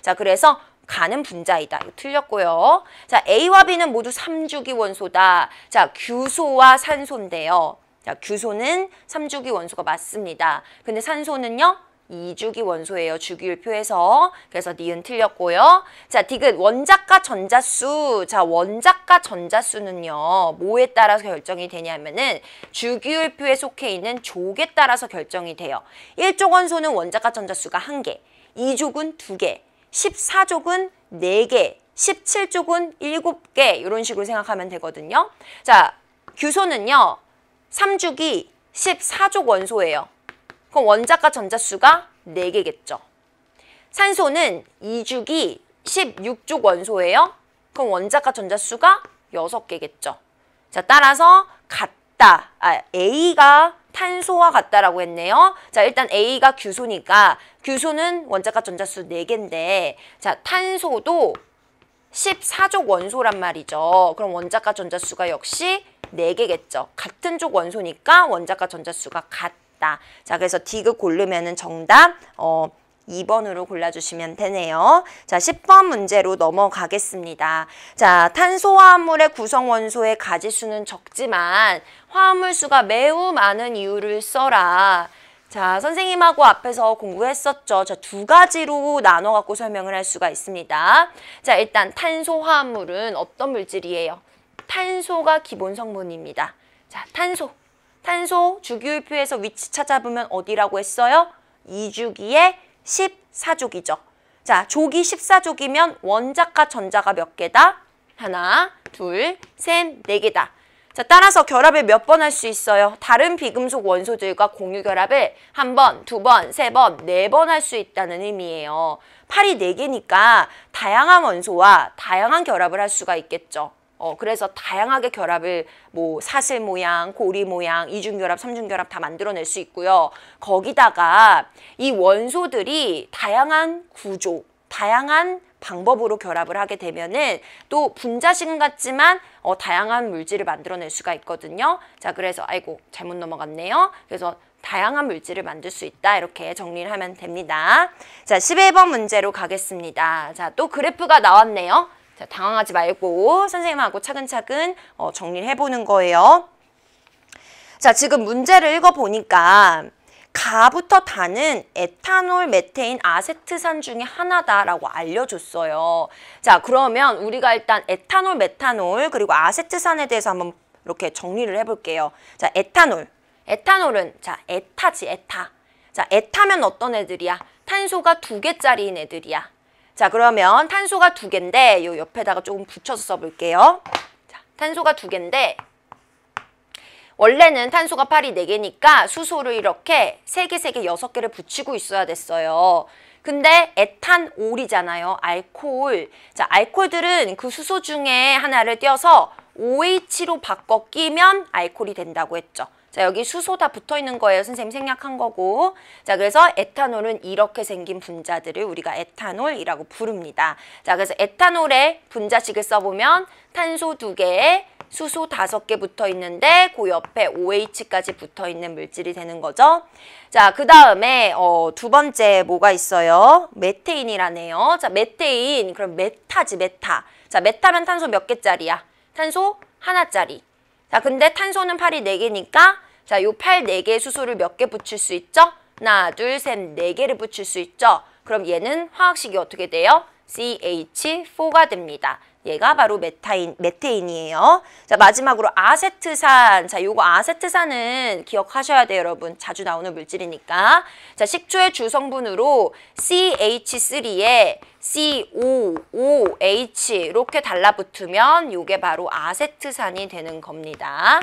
자, 그래서 가는 분자이다. 이거 틀렸고요. 자, A와 B는 모두 삼주기 원소다. 자, 규소와 산소인데요. 자, 규소는 3주기 원소가 맞습니다. 근데 산소는요? 2주기 원소예요. 주기율표에서. 그래서 니은 틀렸고요. 자, 디귿 원자과 전자수. 자, 원자과 전자수는요. 뭐에 따라서 결정이 되냐면은 주기율표에 속해 있는 조에 따라서 결정이 돼요. 1조 원소는 원자과 전자수가 1개, 2조은 2개, 14조은 4개, 17조은 7개 이런 식으로 생각하면 되거든요. 자, 규소는요. 3주기 14족 원소예요. 그럼 원자가 전자수가 4개겠죠. 산소는 2주기 16족 원소예요. 그럼 원자가 전자수가 6개겠죠. 자, 따라서 같다. 아, A가 탄소와 같다라고 했네요. 자, 일단 A가 규소니까 규소는 원자가 전자수 4개인데 자, 탄소도 14족 원소란 말이죠. 그럼 원자가 전자수가 역시 4개겠죠. 같은 족 원소니까 원자가 전자수가 같다. 자, 그래서 디귿 고르면은 정답 어 2번으로 골라주시면 되네요. 자, 10번 문제로 넘어가겠습니다. 자, 탄소화합물의 구성원소의 가지수는 적지만 화합물 수가 매우 많은 이유를 써라. 자, 선생님하고 앞에서 공부했었죠. 자, 두 가지로 나눠 갖고 설명을 할 수가 있습니다. 자, 일단 탄소화합물은 어떤 물질이에요? 탄소가 기본 성분입니다. 자, 탄소. 탄소 주기율표에서 위치 찾아보면 어디라고 했어요? 이주기에 십사족이죠 자, 조기 십사족이면 원자가 전자가 몇 개다? 하나, 둘, 셋, 네 개다. 자, 따라서 결합을 몇 번 할 수 있어요? 다른 비금속 원소들과 공유 결합을 한 번, 두 번, 세 번, 네 번 할 수 있다는 의미예요. 팔이 네개니까 다양한 원소와 다양한 결합을 할 수가 있겠죠. 어, 그래서 다양하게 결합을 뭐 사슬 모양, 고리 모양, 이중결합, 삼중결합 다 만들어낼 수 있고요. 거기다가 이 원소들이 다양한 구조, 다양한 방법으로 결합을 하게 되면은 또 분자식 은 같지만 어, 다양한 물질을 만들어낼 수가 있거든요. 자, 그래서 아이고 잘못 넘어갔네요. 그래서 다양한 물질을 만들 수 있다 이렇게 정리를 하면 됩니다. 자, 11번 문제로 가겠습니다. 자, 또 그래프가 나왔네요. 자, 당황하지 말고 선생님하고 차근차근 어, 정리를 해보는 거예요. 자, 지금 문제를 읽어보니까 가부터 다는 에탄올, 메테인, 아세트산 중에 하나다라고 알려줬어요. 자, 그러면 우리가 일단 에탄올, 메탄올, 그리고 아세트산에 대해서 한번 이렇게 정리를 해볼게요. 자, 에탄올. 에탄올은 자, 에타지, 에타. 자, 에타면 어떤 애들이야? 탄소가 두 개짜리인 애들이야. 자, 그러면 탄소가 두 개인데 요 옆에다가 조금 붙여서 써볼게요. 자, 탄소가 두 개인데 원래는 탄소가 팔이 네개니까 수소를 이렇게 세 개 세 개 여섯 개를 붙이고 있어야 됐어요. 근데 에탄올이잖아요. 알코올. 자, 알코올들은 그 수소 중에 하나를 떼어서 OH로 바꿔 끼면 알코올이 된다고 했죠. 자, 여기 수소 다 붙어 있는 거예요. 선생님 생략한 거고. 자, 그래서 에탄올은 이렇게 생긴 분자들을 우리가 에탄올이라고 부릅니다. 자, 그래서 에탄올의 분자식을 써보면 탄소 두개에 수소 다섯 개 붙어 있는데 그 옆에 OH까지 붙어 있는 물질이 되는 거죠. 자, 그 다음에 어, 두 번째 뭐가 있어요? 메테인이라네요. 자, 메테인. 그럼 메타지, 메타. 자, 메타면 탄소 몇 개짜리야? 탄소 하나짜리. 자, 근데 탄소는 팔이 네개니까 자, 요 팔 네 개의 수소를 몇 개 붙일 수 있죠? 하나, 둘, 셋, 네 개를 붙일 수 있죠? 그럼 얘는 화학식이 어떻게 돼요? CH4가 됩니다. 얘가 바로 메타인, 메테인이에요. 자, 마지막으로 아세트산. 자, 요거 아세트산은 기억하셔야 돼요, 여러분. 자주 나오는 물질이니까. 자, 식초의 주성분으로 CH3에 COOH 이렇게 달라붙으면 요게 바로 아세트산이 되는 겁니다.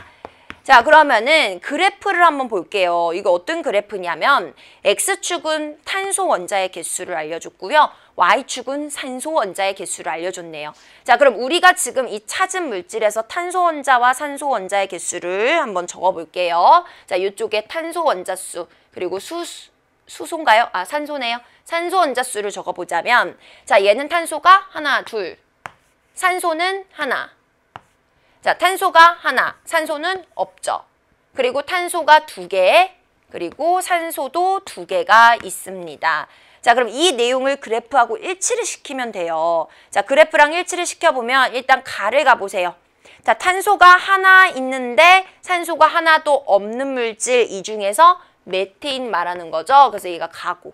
자 그러면은 그래프를 한번 볼게요. 이거 어떤 그래프냐면 X축은 탄소 원자의 개수를 알려줬고요. Y축은 산소 원자의 개수를 알려줬네요. 자 그럼 우리가 지금 이 찾은 물질에서 탄소 원자와 산소 원자의 개수를 한번 적어볼게요. 자 이쪽에 탄소 원자 수 그리고 수 수소인가요? 아 산소네요. 산소 원자 수를 적어보자면 자 얘는 탄소가 하나 둘 산소는 하나 자, 탄소가 하나, 산소는 없죠. 그리고 탄소가 두 개, 그리고 산소도 두 개가 있습니다. 자, 그럼 이 내용을 그래프하고 일치를 시키면 돼요. 자, 그래프랑 일치를 시켜보면 일단 가를 가보세요. 자, 탄소가 하나 있는데 산소가 하나도 없는 물질 이 중에서 메테인 말하는 거죠. 그래서 얘가 가고.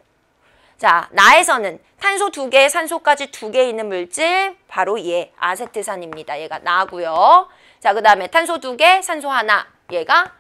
자, 나에서는 탄소 두 개 산소까지 두 개 있는 물질 바로 얘 아세트산입니다. 얘가 나고요. 자, 그 다음에 탄소 두 개 산소 하나 얘가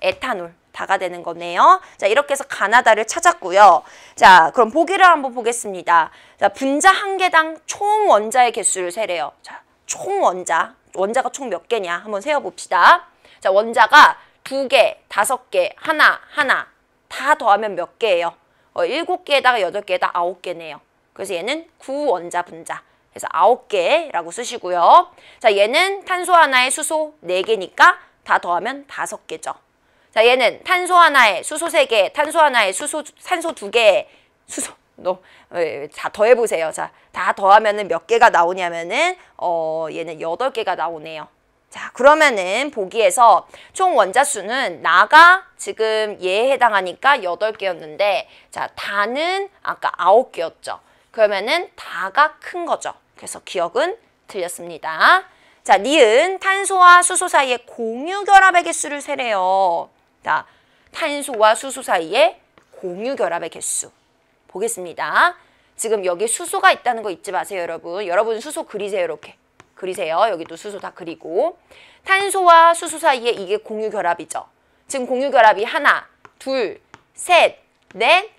에탄올 다가 되는 거네요. 자, 이렇게 해서 가나다를 찾았고요. 자, 그럼 보기를 한번 보겠습니다. 자, 분자 한 개당 총 원자의 개수를 세래요. 자, 총 원자. 원자가 총 몇 개냐 한번 세어 봅시다. 자, 원자가 두 개, 다섯 개, 하나, 하나 다 더하면 몇 개예요? 어, 7개에다가 8개에다 9개네요. 그래서 얘는 구원자 분자. 그래서 9개라고 쓰시고요. 자, 얘는 탄소 하나에 수소 4개니까 다 더하면 5개죠. 자, 얘는 탄소 하나에 수소 3개, 탄소 하나에 수소 산소 2개, 수소 너, 어, 자, 더해보세요. 자, 다더하면몇 개가 나오냐면은, 어, 얘는 여 개가 나오네요. 자 그러면은 보기에서 총 원자수는 나가 지금 얘에 해당하니까 8 개였는데자 다는 아까 9 개였죠 그러면은 다가 큰 거죠 그래서 기억은 틀렸습니다 자 니은 탄소와 수소 사이의 공유 결합의 개수를 세래요 자 탄소와 수소 사이의 공유 결합의 개수 보겠습니다 지금 여기 수소가 있다는 거 잊지 마세요 여러분 여러분 수소 그리세요 이렇게 그리세요. 여기도 수소 다 그리고 탄소와 수소 사이에 이게 공유 결합이죠. 지금 공유 결합이 하나, 둘, 셋, 넷,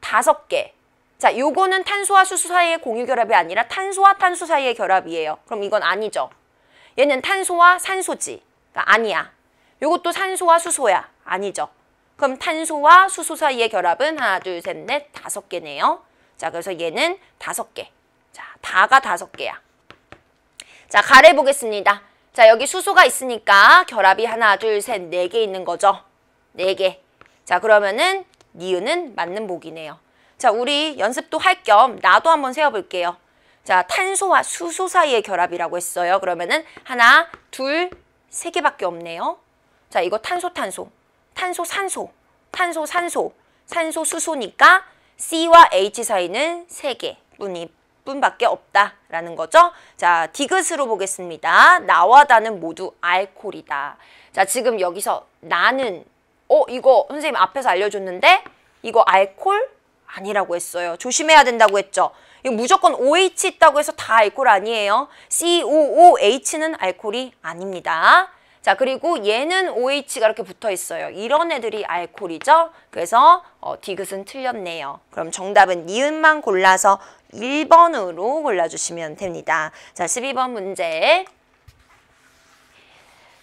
다섯 개. 자, 요거는 탄소와 수소 사이의 공유 결합이 아니라 탄소와 탄소 사이의 결합이에요. 그럼 이건 아니죠. 얘는 탄소와 산소지. 그러니까 아니야. 요것도 산소와 수소야. 아니죠. 그럼 탄소와 수소 사이의 결합은 하나, 둘, 셋, 넷, 다섯 개네요. 자, 그래서 얘는 다섯 개. 자, 다가 다섯 개야. 자, 가래 보겠습니다. 자, 여기 수소가 있으니까 결합이 하나, 둘, 셋, 네 개 있는 거죠. 네 개. 자, 그러면은 니은은 맞는 목이네요. 자, 우리 연습도 할 겸 나도 한번 세어볼게요. 자, 탄소와 수소 사이의 결합이라고 했어요. 그러면은 하나, 둘, 세 개밖에 없네요. 자, 이거 탄소, 탄소, 탄소, 산소, 탄소, 산소, 산소, 수소니까 C와 H 사이는 세 개뿐이 뿐밖에 없다라는 거죠. 자, 디귿으로 보겠습니다. 나와 다는 모두 알콜이다. 자, 지금 여기서 나는 어, 이거 선생님 앞에서 알려줬는데 이거 알콜 아니라고 했어요. 조심해야 된다고 했죠. 이거 무조건 OH 있다고 해서 다 알콜 아니에요. COOH는 알콜이 아닙니다. 자 그리고 얘는 OH가 이렇게 붙어 있어요. 이런 애들이 알콜이죠. 그래서 어, 디귿은 틀렸네요. 그럼 정답은 니은만 골라서 1번으로 골라주시면 됩니다. 자, 12번 문제.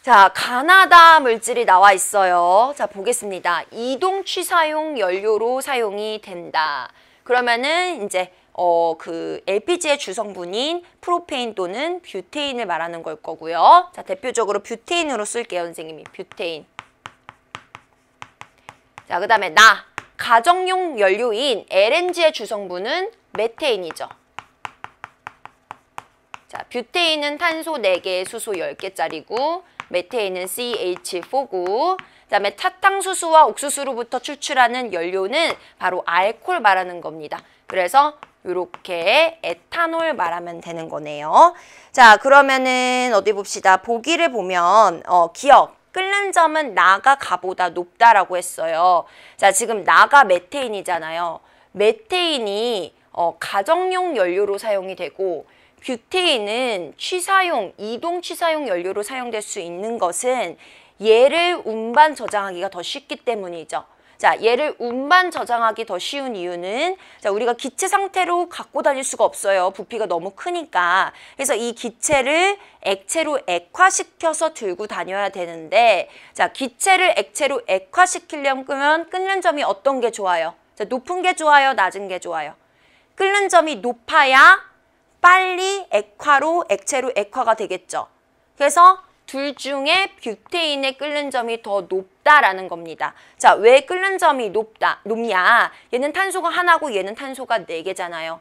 자, 가나다 물질이 나와 있어요. 자, 보겠습니다. 이동 취사용 연료로 사용이 된다. 그러면은 이제 어, 그 LPG의 주성분인 프로페인 또는 뷰테인을 말하는 걸 거고요. 자, 대표적으로 뷰테인으로 쓸게요, 선생님이. 뷰테인. 자, 그 다음에 나. 가정용 연료인 LNG의 주성분은 메테인이죠. 자, 뷰테인은 탄소 4개, 수소 10개짜리고 메테인은 CH4고 그다음에 타탕수수와 옥수수로부터 추출하는 연료는 바로 알콜 말하는 겁니다. 그래서 이렇게 에탄올 말하면 되는 거네요. 자, 그러면은 어디 봅시다. 보기를 보면 어, 기억 끓는 점은 나가 가보다 높다라고 했어요. 자, 지금 나가 메테인이잖아요. 메테인이 어, 가정용 연료로 사용이 되고 뷰테인은 취사용, 이동 취사용 연료로 사용될 수 있는 것은 얘를 운반 저장하기가 더 쉽기 때문이죠. 자, 얘를 운반 저장하기 더 쉬운 이유는 자, 우리가 기체 상태로 갖고 다닐 수가 없어요. 부피가 너무 크니까. 그래서 이 기체를 액체로 액화시켜서 들고 다녀야 되는데 자, 기체를 액체로 액화시키려면 끊는 점이 어떤 게 좋아요? 자, 높은 게 좋아요? 낮은 게 좋아요? 끓는 점이 높아야 빨리 액화로 액체로 액화가 되겠죠. 그래서 둘 중에 뷰테인의 끓는 점이 더 높다라는 겁니다. 자, 왜 끓는 점이 높다, 높냐? 얘는 탄소가 하나고 얘는 탄소가 네 개잖아요.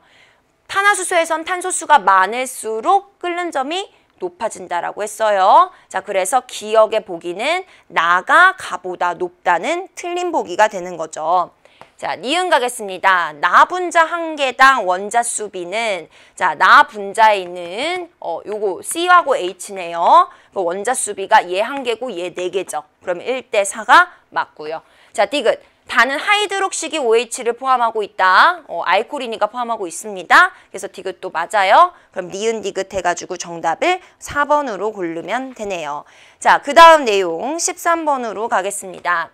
탄화수소에선 탄소수가 많을수록 끓는 점이 높아진다라고 했어요. 자, 그래서 기억의 보기는 나가 가보다 높다는 틀린 보기가 되는 거죠. 자, 니은 가겠습니다. 나 분자 한 개당 원자 수비는 자, 나 분자에 있는 어 요거 C하고 H네요. 그 원자 수비가 얘 한 개고 얘 네 개죠. 그럼면 1대 4가 맞고요. 자, 디귿. 단은 하이드록시기 OH를 포함하고 있다. 어, 알코올이니까 포함하고 있습니다. 그래서 디귿도 맞아요. 그럼 니은 디귿 해가지고 정답을 4번으로 고르면 되네요. 자, 그 다음 내용 13번으로 가겠습니다.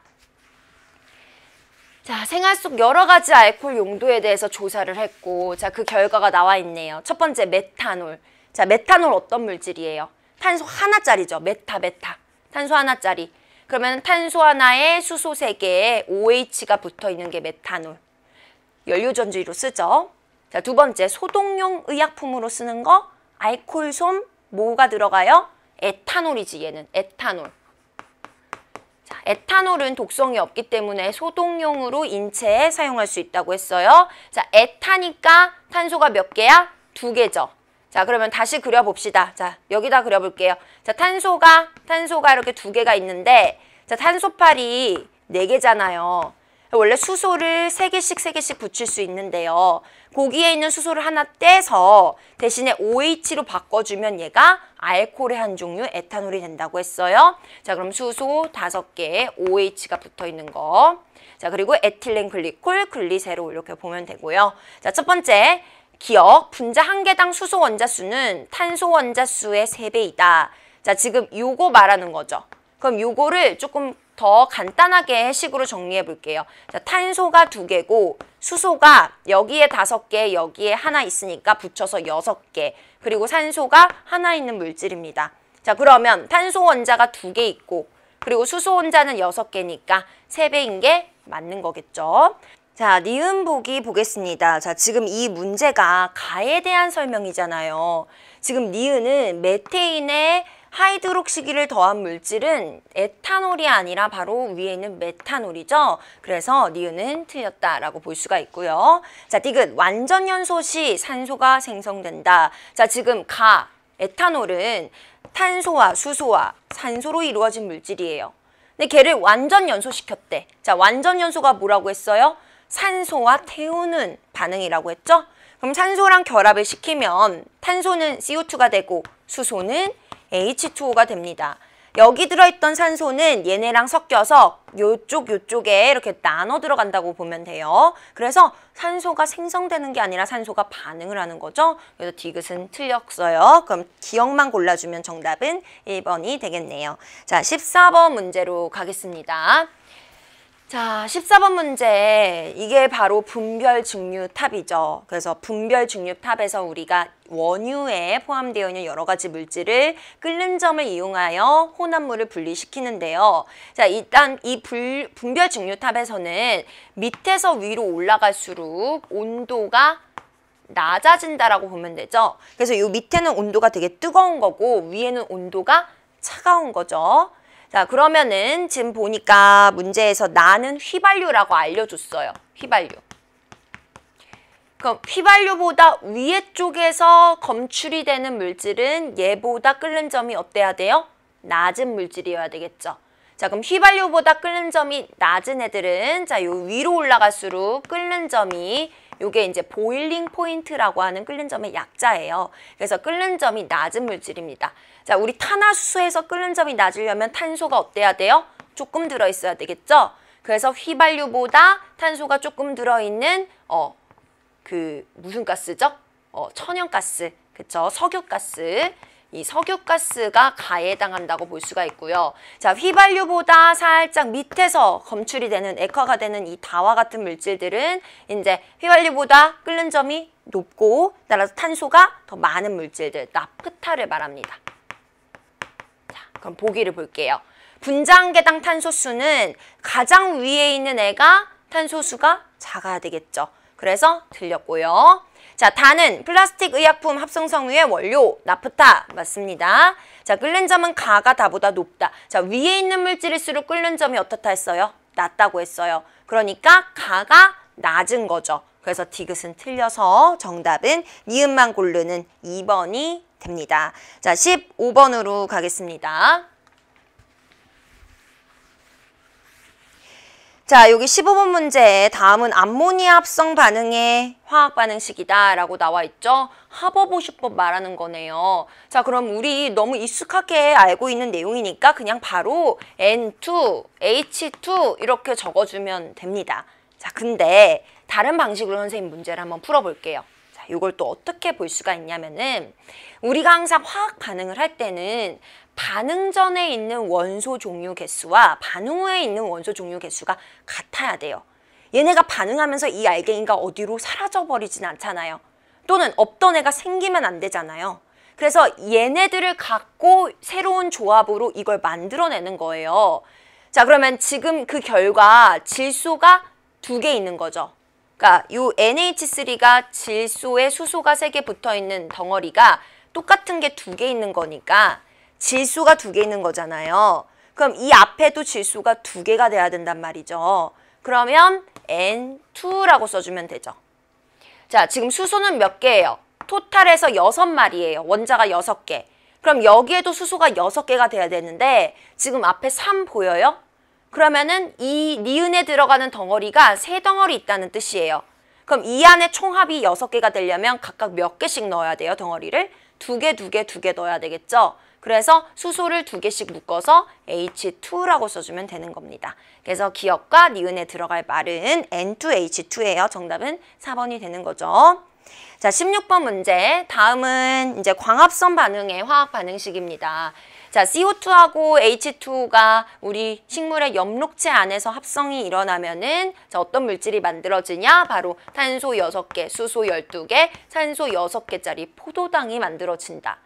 자, 생활 속 여러 가지 알코올 용도에 대해서 조사를 했고 자, 그 결과가 나와 있네요. 첫 번째 메탄올. 자, 메탄올 어떤 물질이에요? 탄소 하나짜리죠. 메타 메타. 탄소 하나짜리. 그러면 탄소 하나에 수소 세개에 OH가 붙어 있는 게 메탄올. 연료 전지로 쓰죠. 자, 두 번째 소독용 의약품으로 쓰는 거 알코올솜 뭐가 들어가요? 에탄올이지 얘는 에탄올. 자, 에탄올은 독성이 없기 때문에 소독용으로 인체에 사용할 수 있다고 했어요. 자, 에타니까 탄소가 몇 개야? 두 개죠. 자, 그러면 다시 그려봅시다. 자, 여기다 그려볼게요. 자, 탄소가, 탄소가 이렇게 두 개가 있는데, 자, 탄소팔이 네 개잖아요. 원래 수소를 세개씩세개씩 붙일 수 있는데요. 고기에 있는 수소를 하나 떼서 대신에 OH로 바꿔주면 얘가 알코올의 한 종류 에탄올이 된다고 했어요. 자 그럼 수소 다개 OH가 붙어있는 거. 자 그리고 에틸렌 글리콜, 글리세롤 이렇게 보면 되고요. 자첫 번째 기억 분자 한 개당 수소 원자수는 탄소 원자수의 세배이다 자, 지금 요거 말하는 거죠. 그럼 요거를 조금 더 간단하게 해 식으로 정리해 볼게요. 자, 탄소가 두 개고 수소가 여기에 다섯 개, 여기에 하나 있으니까 붙여서 여섯 개. 그리고 산소가 하나 있는 물질입니다. 자, 그러면 탄소 원자가 두 개 있고 그리고 수소 원자는 여섯 개니까 세배인게 맞는 거겠죠. 자, 니은 보기 보겠습니다. 자, 지금 이 문제가 가에 대한 설명이잖아요. 지금 니은은 메테인의 하이드록시기를 더한 물질은 에탄올이 아니라 바로 위에 있는 메탄올이죠. 그래서 니은은 틀렸다라고 볼 수가 있고요. 자, 디귿 완전 연소 시 산소가 생성된다. 자, 지금 가 에탄올은 탄소와 수소와 산소로 이루어진 물질이에요. 근데 걔를 완전 연소시켰대. 자, 완전 연소가 뭐라고 했어요? 산소와 태우는 반응이라고 했죠? 그럼 산소랑 결합을 시키면 탄소는 CO2가 되고 수소는 H2O가 됩니다. 여기 들어있던 산소는 얘네랑 섞여서 요쪽 요쪽에 이렇게 나눠 들어간다고 보면 돼요. 그래서 산소가 생성되는 게 아니라 산소가 반응을 하는 거죠. 그래서 디귿은 틀렸어요. 그럼 기억만 골라주면 정답은 1번이 되겠네요. 자, 14번 문제로 가겠습니다. 자, 14번 문제. 이게 바로 분별 증류탑이죠. 그래서 분별 증류탑에서 우리가 원유에 포함되어 있는 여러 가지 물질을 끓는 점을 이용하여 혼합물을 분리시키는데요. 자, 일단 이 불, 분별 증류탑에서는 밑에서 위로 올라갈수록 온도가 낮아진다라고 보면 되죠. 그래서 이 밑에는 온도가 되게 뜨거운 거고 위에는 온도가 차가운 거죠. 자 그러면은 지금 보니까 문제에서 나는 휘발유라고 알려줬어요. 휘발유. 그럼 휘발유보다 위에 쪽에서 검출이 되는 물질은 얘보다 끓는 점이 어때야 돼요? 낮은 물질이어야 되겠죠. 자 그럼 휘발유보다 끓는 점이 낮은 애들은 자요 위로 올라갈수록 끓는 점이 이게 이제 보일링 포인트라고 하는 끓는 점의 약자예요. 그래서 끓는 점이 낮은 물질입니다. 자, 우리 탄화수소에서 끓는 점이 낮으려면 탄소가 어때야 돼요? 조금 들어있어야 되겠죠? 그래서 휘발유보다 탄소가 조금 들어있는 어 그 무슨 가스죠? 어, 천연가스, 그쵸? 석유가스 이 석유가스가 가해당한다고 볼 수가 있고요. 자, 휘발유보다 살짝 밑에서 검출이 되는 액화가 되는 이 다와 같은 물질들은 이제 휘발유보다 끓는 점이 높고 따라서 탄소가 더 많은 물질들, 나프타를 말합니다. 자, 그럼 보기를 볼게요. 분장계당 탄소수는 가장 위에 있는 애가 탄소수가 작아야 되겠죠. 그래서 들렸고요. 자, 단은 플라스틱 의약품 합성 성유의 원료, 나프타 맞습니다. 자, 끓는 점은 가가 다보다 높다. 자, 위에 있는 물질일수록 끓는 점이 어떻다 했어요? 낮다고 했어요. 그러니까 가가 낮은 거죠. 그래서 디귿은 틀려서 정답은 니은만 고르는 2번이 됩니다. 자, 15번으로 가겠습니다. 자, 여기 15번 문제 다음은 암모니아 합성 반응의 화학 반응식이다 라고 나와 있죠. 하버보슈법 말하는 거네요. 자, 그럼 우리 너무 익숙하게 알고 있는 내용이니까 그냥 바로 N2, H2 이렇게 적어주면 됩니다. 자, 근데 다른 방식으로 선생님 문제를 한번 풀어볼게요. 자, 이걸 또 어떻게 볼 수가 있냐면은 우리가 항상 화학 반응을 할 때는 반응 전에 있는 원소 종류 개수와 반응 후에 있는 원소 종류 개수가 같아야 돼요. 얘네가 반응하면서 이 알갱이가 어디로 사라져버리진 않잖아요. 또는 없던 애가 생기면 안 되잖아요. 그래서 얘네들을 갖고 새로운 조합으로 이걸 만들어내는 거예요. 자 그러면 지금 그 결과 질소가 두 개 있는 거죠. 그러니까 이 NH3가 질소에 수소가 세 개 붙어있는 덩어리가 똑같은 게 두 개 있는 거니까 질소가 두 개 있는 거잖아요. 그럼 이 앞에도 질소가 두 개가 돼야 된단 말이죠. 그러면 N2라고 써주면 되죠. 자, 지금 수소는 몇 개예요? 토탈에서 여섯 마리예요. 원자가 여섯 개. 그럼 여기에도 수소가 여섯 개가 돼야 되는데 지금 앞에 3 보여요? 그러면은 이 니은에 들어가는 덩어리가 세 덩어리 있다는 뜻이에요. 그럼 이 안에 총합이 여섯 개가 되려면 각각 몇 개씩 넣어야 돼요, 덩어리를? 두 개, 두 개, 두 개 넣어야 되겠죠? 그래서 수소를 두 개씩 묶어서 H2라고 써주면 되는 겁니다. 그래서 기억과 니은에 들어갈 말은 N2H2예요. 정답은 4번이 되는 거죠. 자, 16번 문제. 다음은 이제 광합선 반응의 화학 반응식입니다. 자, CO2하고 H2가 우리 식물의 엽록체 안에서 합성이 일어나면은 자, 어떤 물질이 만들어지냐? 바로 탄소 6개, 수소 12개, 산소 6개짜리 포도당이 만들어진다.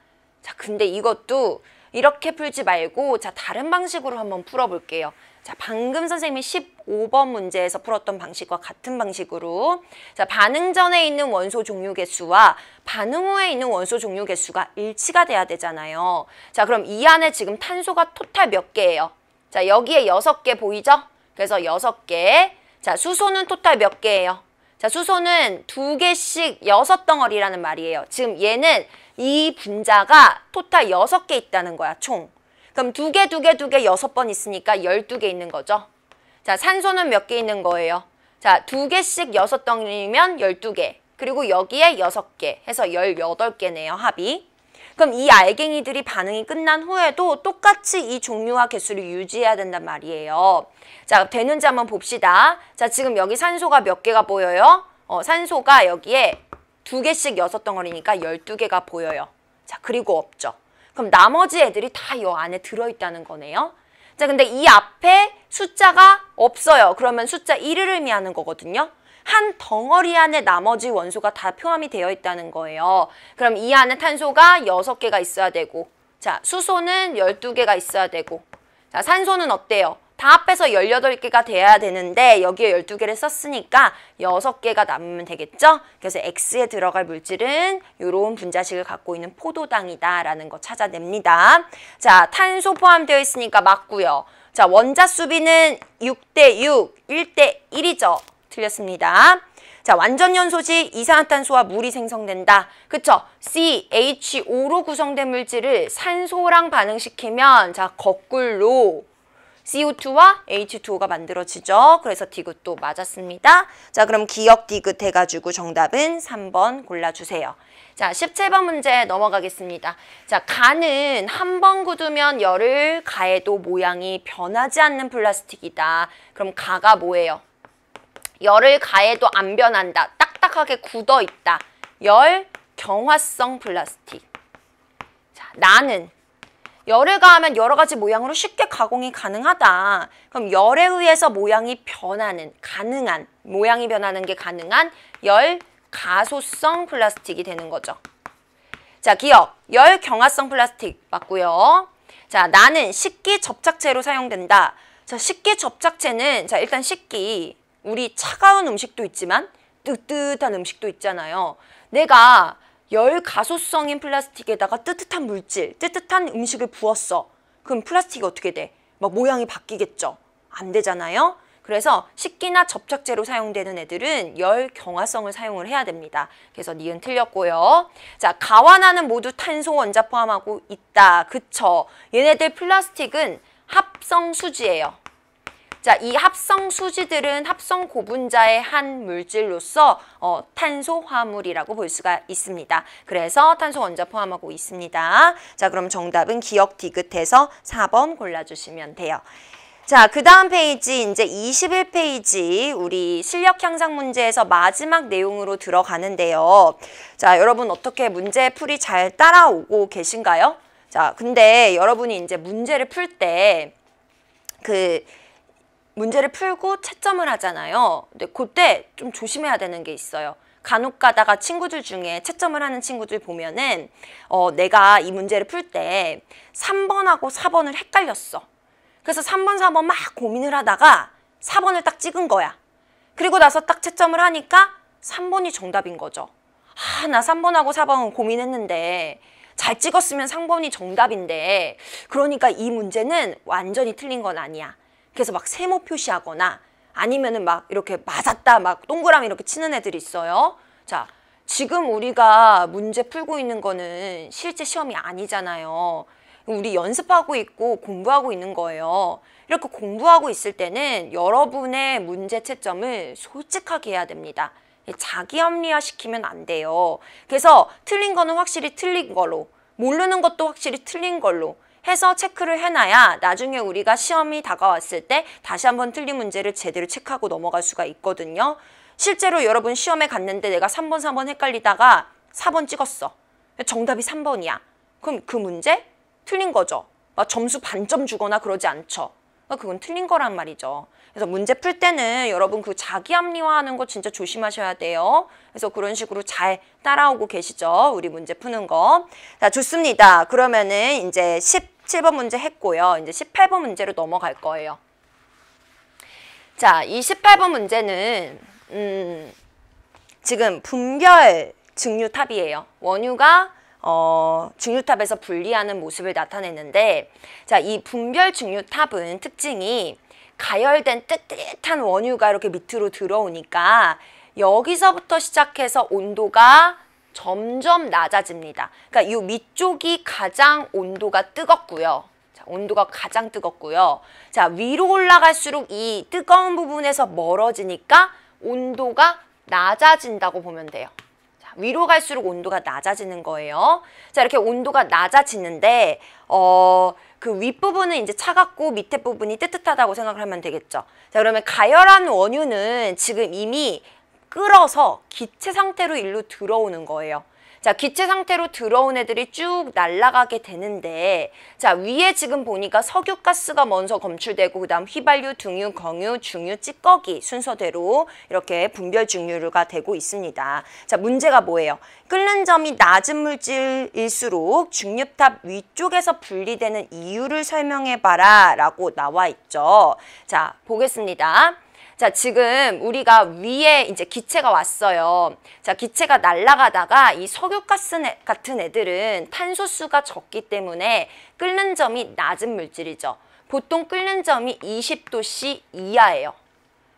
자, 근데 이것도 이렇게 풀지 말고 자, 다른 방식으로 한번 풀어볼게요. 자, 방금 선생님이 15번 문제에서 풀었던 방식과 같은 방식으로 자, 반응 전에 있는 원소 종류 개수와 반응 후에 있는 원소 종류 개수가 일치가 돼야 되잖아요. 자, 그럼 이 안에 지금 탄소가 토탈 몇 개예요? 자, 여기에 6개 보이죠? 그래서 6 개. 자, 수소는 토탈 몇 개예요? 자, 수소는 2 개씩 6 덩어리라는 말이에요. 지금 얘는 이 분자가 토탈 여섯 개 있다는 거야, 총. 그럼 두 개, 두 개, 두 개, 여섯 번 있으니까 열두 개 있는 거죠. 자, 산소는 몇 개 있는 거예요? 자, 두 개씩 여섯 덩이면 열두 개. 그리고 여기에 여섯 개 해서 열여덟 개네요, 합이. 그럼 이 알갱이들이 반응이 끝난 후에도 똑같이 이 종류와 개수를 유지해야 된단 말이에요. 자, 되는지 한번 봅시다. 자, 지금 여기 산소가 몇 개가 보여요? 어, 산소가 여기에 두 개씩 여섯 덩어리니까 열두 개가 보여요. 자, 그리고 없죠. 그럼 나머지 애들이 다 이 안에 들어있다는 거네요. 자, 근데 이 앞에 숫자가 없어요. 그러면 숫자 1을 의미하는 거거든요. 한 덩어리 안에 나머지 원소가 다 포함이 되어 있다는 거예요. 그럼 이 안에 탄소가 6개가 있어야 되고 자 수소는 12개가 있어야 되고 자 산소는 어때요? 다합해서 18개가 돼야 되는데 여기에 12개를 썼으니까 6개가 남으면 되겠죠? 그래서 X에 들어갈 물질은 이런 분자식을 갖고 있는 포도당이다 라는 거 찾아냅니다. 자, 탄소 포함되어 있으니까 맞고요. 자, 원자 수비는 6대 6, 1대 1이죠. 틀렸습니다. 자, 완전 연소지 이산화탄소와 물이 생성된다. 그쵸? CHO로 구성된 물질을 산소랑 반응시키면 자, 거꾸로 CO2와 H2O가 만들어지죠. 그래서 디귿도 맞았습니다. 자, 그럼 기억 디귿 해가지고 정답은 3번 골라주세요. 자, 17번 문제 넘어가겠습니다. 자, 가는 한 번 굳으면 열을 가해도 모양이 변하지 않는 플라스틱이다. 그럼 가가 뭐예요? 열을 가해도 안 변한다. 딱딱하게 굳어 있다. 열 경화성 플라스틱. 자, 나는 열을 가하면 여러 가지 모양으로 쉽게 가공이 가능하다. 그럼 열에 의해서 모양이 변하는 가능한 모양이 변하는 게 가능한 열 가소성 플라스틱이 되는 거죠. 자, 기억. 열 경화성 플라스틱 맞고요. 자, 나는 식기 접착제로 사용된다. 자, 식기 접착제는 자, 일단 식기 우리 차가운 음식도 있지만 뜨뜻한 음식도 있잖아요. 내가 열 가소성인 플라스틱에다가 뜨뜻한 물질, 뜨뜻한 음식을 부었어. 그럼 플라스틱이 어떻게 돼? 막 모양이 바뀌겠죠. 안 되잖아요. 그래서 식기나 접착제로 사용되는 애들은 열 경화성을 사용을 해야 됩니다. 그래서 니은 틀렸고요. 자, 가와나는 모두 탄소 원자 포함하고 있다. 그쵸? 얘네들 플라스틱은 합성 수지예요. 자, 이 합성 수지들은 합성 고분자의 한 물질로서 어, 탄소 화물이라고 볼 수가 있습니다. 그래서 탄소 원자 포함하고 있습니다. 자, 그럼 정답은 기억 디귿에서 4번 골라주시면 돼요. 자, 그 다음 페이지 이제 21페이지 우리 실력 향상 문제에서 마지막 내용으로 들어가는데요. 자, 여러분 어떻게 문제 풀이 잘 따라오고 계신가요? 자, 근데 여러분이 이제 문제를 풀 때그 문제를 풀고 채점을 하잖아요. 근데 그때 좀 조심해야 되는 게 있어요. 간혹 가다가 친구들 중에 채점을 하는 친구들 보면은 어, 내가 이 문제를 풀 때 3번하고 4번을 헷갈렸어. 그래서 3번, 4번 막 고민을 하다가 4번을 딱 찍은 거야. 그리고 나서 딱 채점을 하니까 3번이 정답인 거죠. 아, 나 3번하고 4번은 고민했는데 잘 찍었으면 3번이 정답인데 그러니까 이 문제는 완전히 틀린 건 아니야. 그래서 막 세모 표시하거나 아니면은 막 이렇게 맞았다 막 동그라미 이렇게 치는 애들이 있어요. 자, 지금 우리가 문제 풀고 있는 거는 실제 시험이 아니잖아요. 우리 연습하고 있고 공부하고 있는 거예요. 이렇게 공부하고 있을 때는 여러분의 문제 채점을 솔직하게 해야 됩니다. 자기 합리화 시키면 안 돼요. 그래서 틀린 거는 확실히 틀린 걸로 모르는 것도 확실히 틀린 걸로 해서 체크를 해놔야 나중에 우리가 시험이 다가왔을 때 다시 한번 틀린 문제를 제대로 체크하고 넘어갈 수가 있거든요. 실제로 여러분 시험에 갔는데 내가 3번, 4번 헷갈리다가 4번 찍었어. 정답이 3번이야. 그럼 그 문제 틀린 거죠. 막 점수 반점 주거나 그러지 않죠. 아, 그건 틀린 거란 말이죠. 그래서 문제 풀 때는 여러분 그 자기 합리화하는 거 진짜 조심하셔야 돼요. 그래서 그런 식으로 잘 따라오고 계시죠? 우리 문제 푸는 거. 자, 좋습니다. 그러면은 이제 10 17번 문제 했고요. 이제 18번 문제로 넘어갈 거예요. 자, 이 18번 문제는 음, 지금 분별 증류탑이에요. 원유가 어, 중류탑에서 분리하는 모습을 나타냈는데 자, 이 분별 증류탑은 특징이 가열된 뜨뜻한 원유가 이렇게 밑으로 들어오니까 여기서부터 시작해서 온도가 점점 낮아집니다. 그러니까 이위쪽이 가장 온도가 뜨겁고요. 자, 온도가 가장 뜨겁고요. 자, 위로 올라갈수록 이 뜨거운 부분에서 멀어지니까 온도가 낮아진다고 보면 돼요. 자, 위로 갈수록 온도가 낮아지는 거예요. 자, 이렇게 온도가 낮아지는데 어, 그 윗부분은 이제 차갑고 밑에 부분이 뜨뜻하다고 생각을 하면 되겠죠. 자, 그러면 가열한 원유는 지금 이미 끌어서 기체 상태로 일로 들어오는 거예요. 자, 기체 상태로 들어온 애들이 쭉 날아가게 되는데 자, 위에 지금 보니까 석유가스가 먼저 검출되고 그다음 휘발유, 등유, 경유, 중유, 찌꺼기 순서대로 이렇게 분별 중류가 되고 있습니다. 자, 문제가 뭐예요? 끓는 점이 낮은 물질일수록 중류탑 위쪽에서 분리되는 이유를 설명해 봐라라고 나와 있죠. 자, 보겠습니다. 자, 지금 우리가 위에 이제 기체가 왔어요. 자, 기체가 날아가다가 이 석유가스 같은 애들은 탄소수가 적기 때문에 끓는 점이 낮은 물질이죠. 보통 끓는 점이 20도씨 이하예요.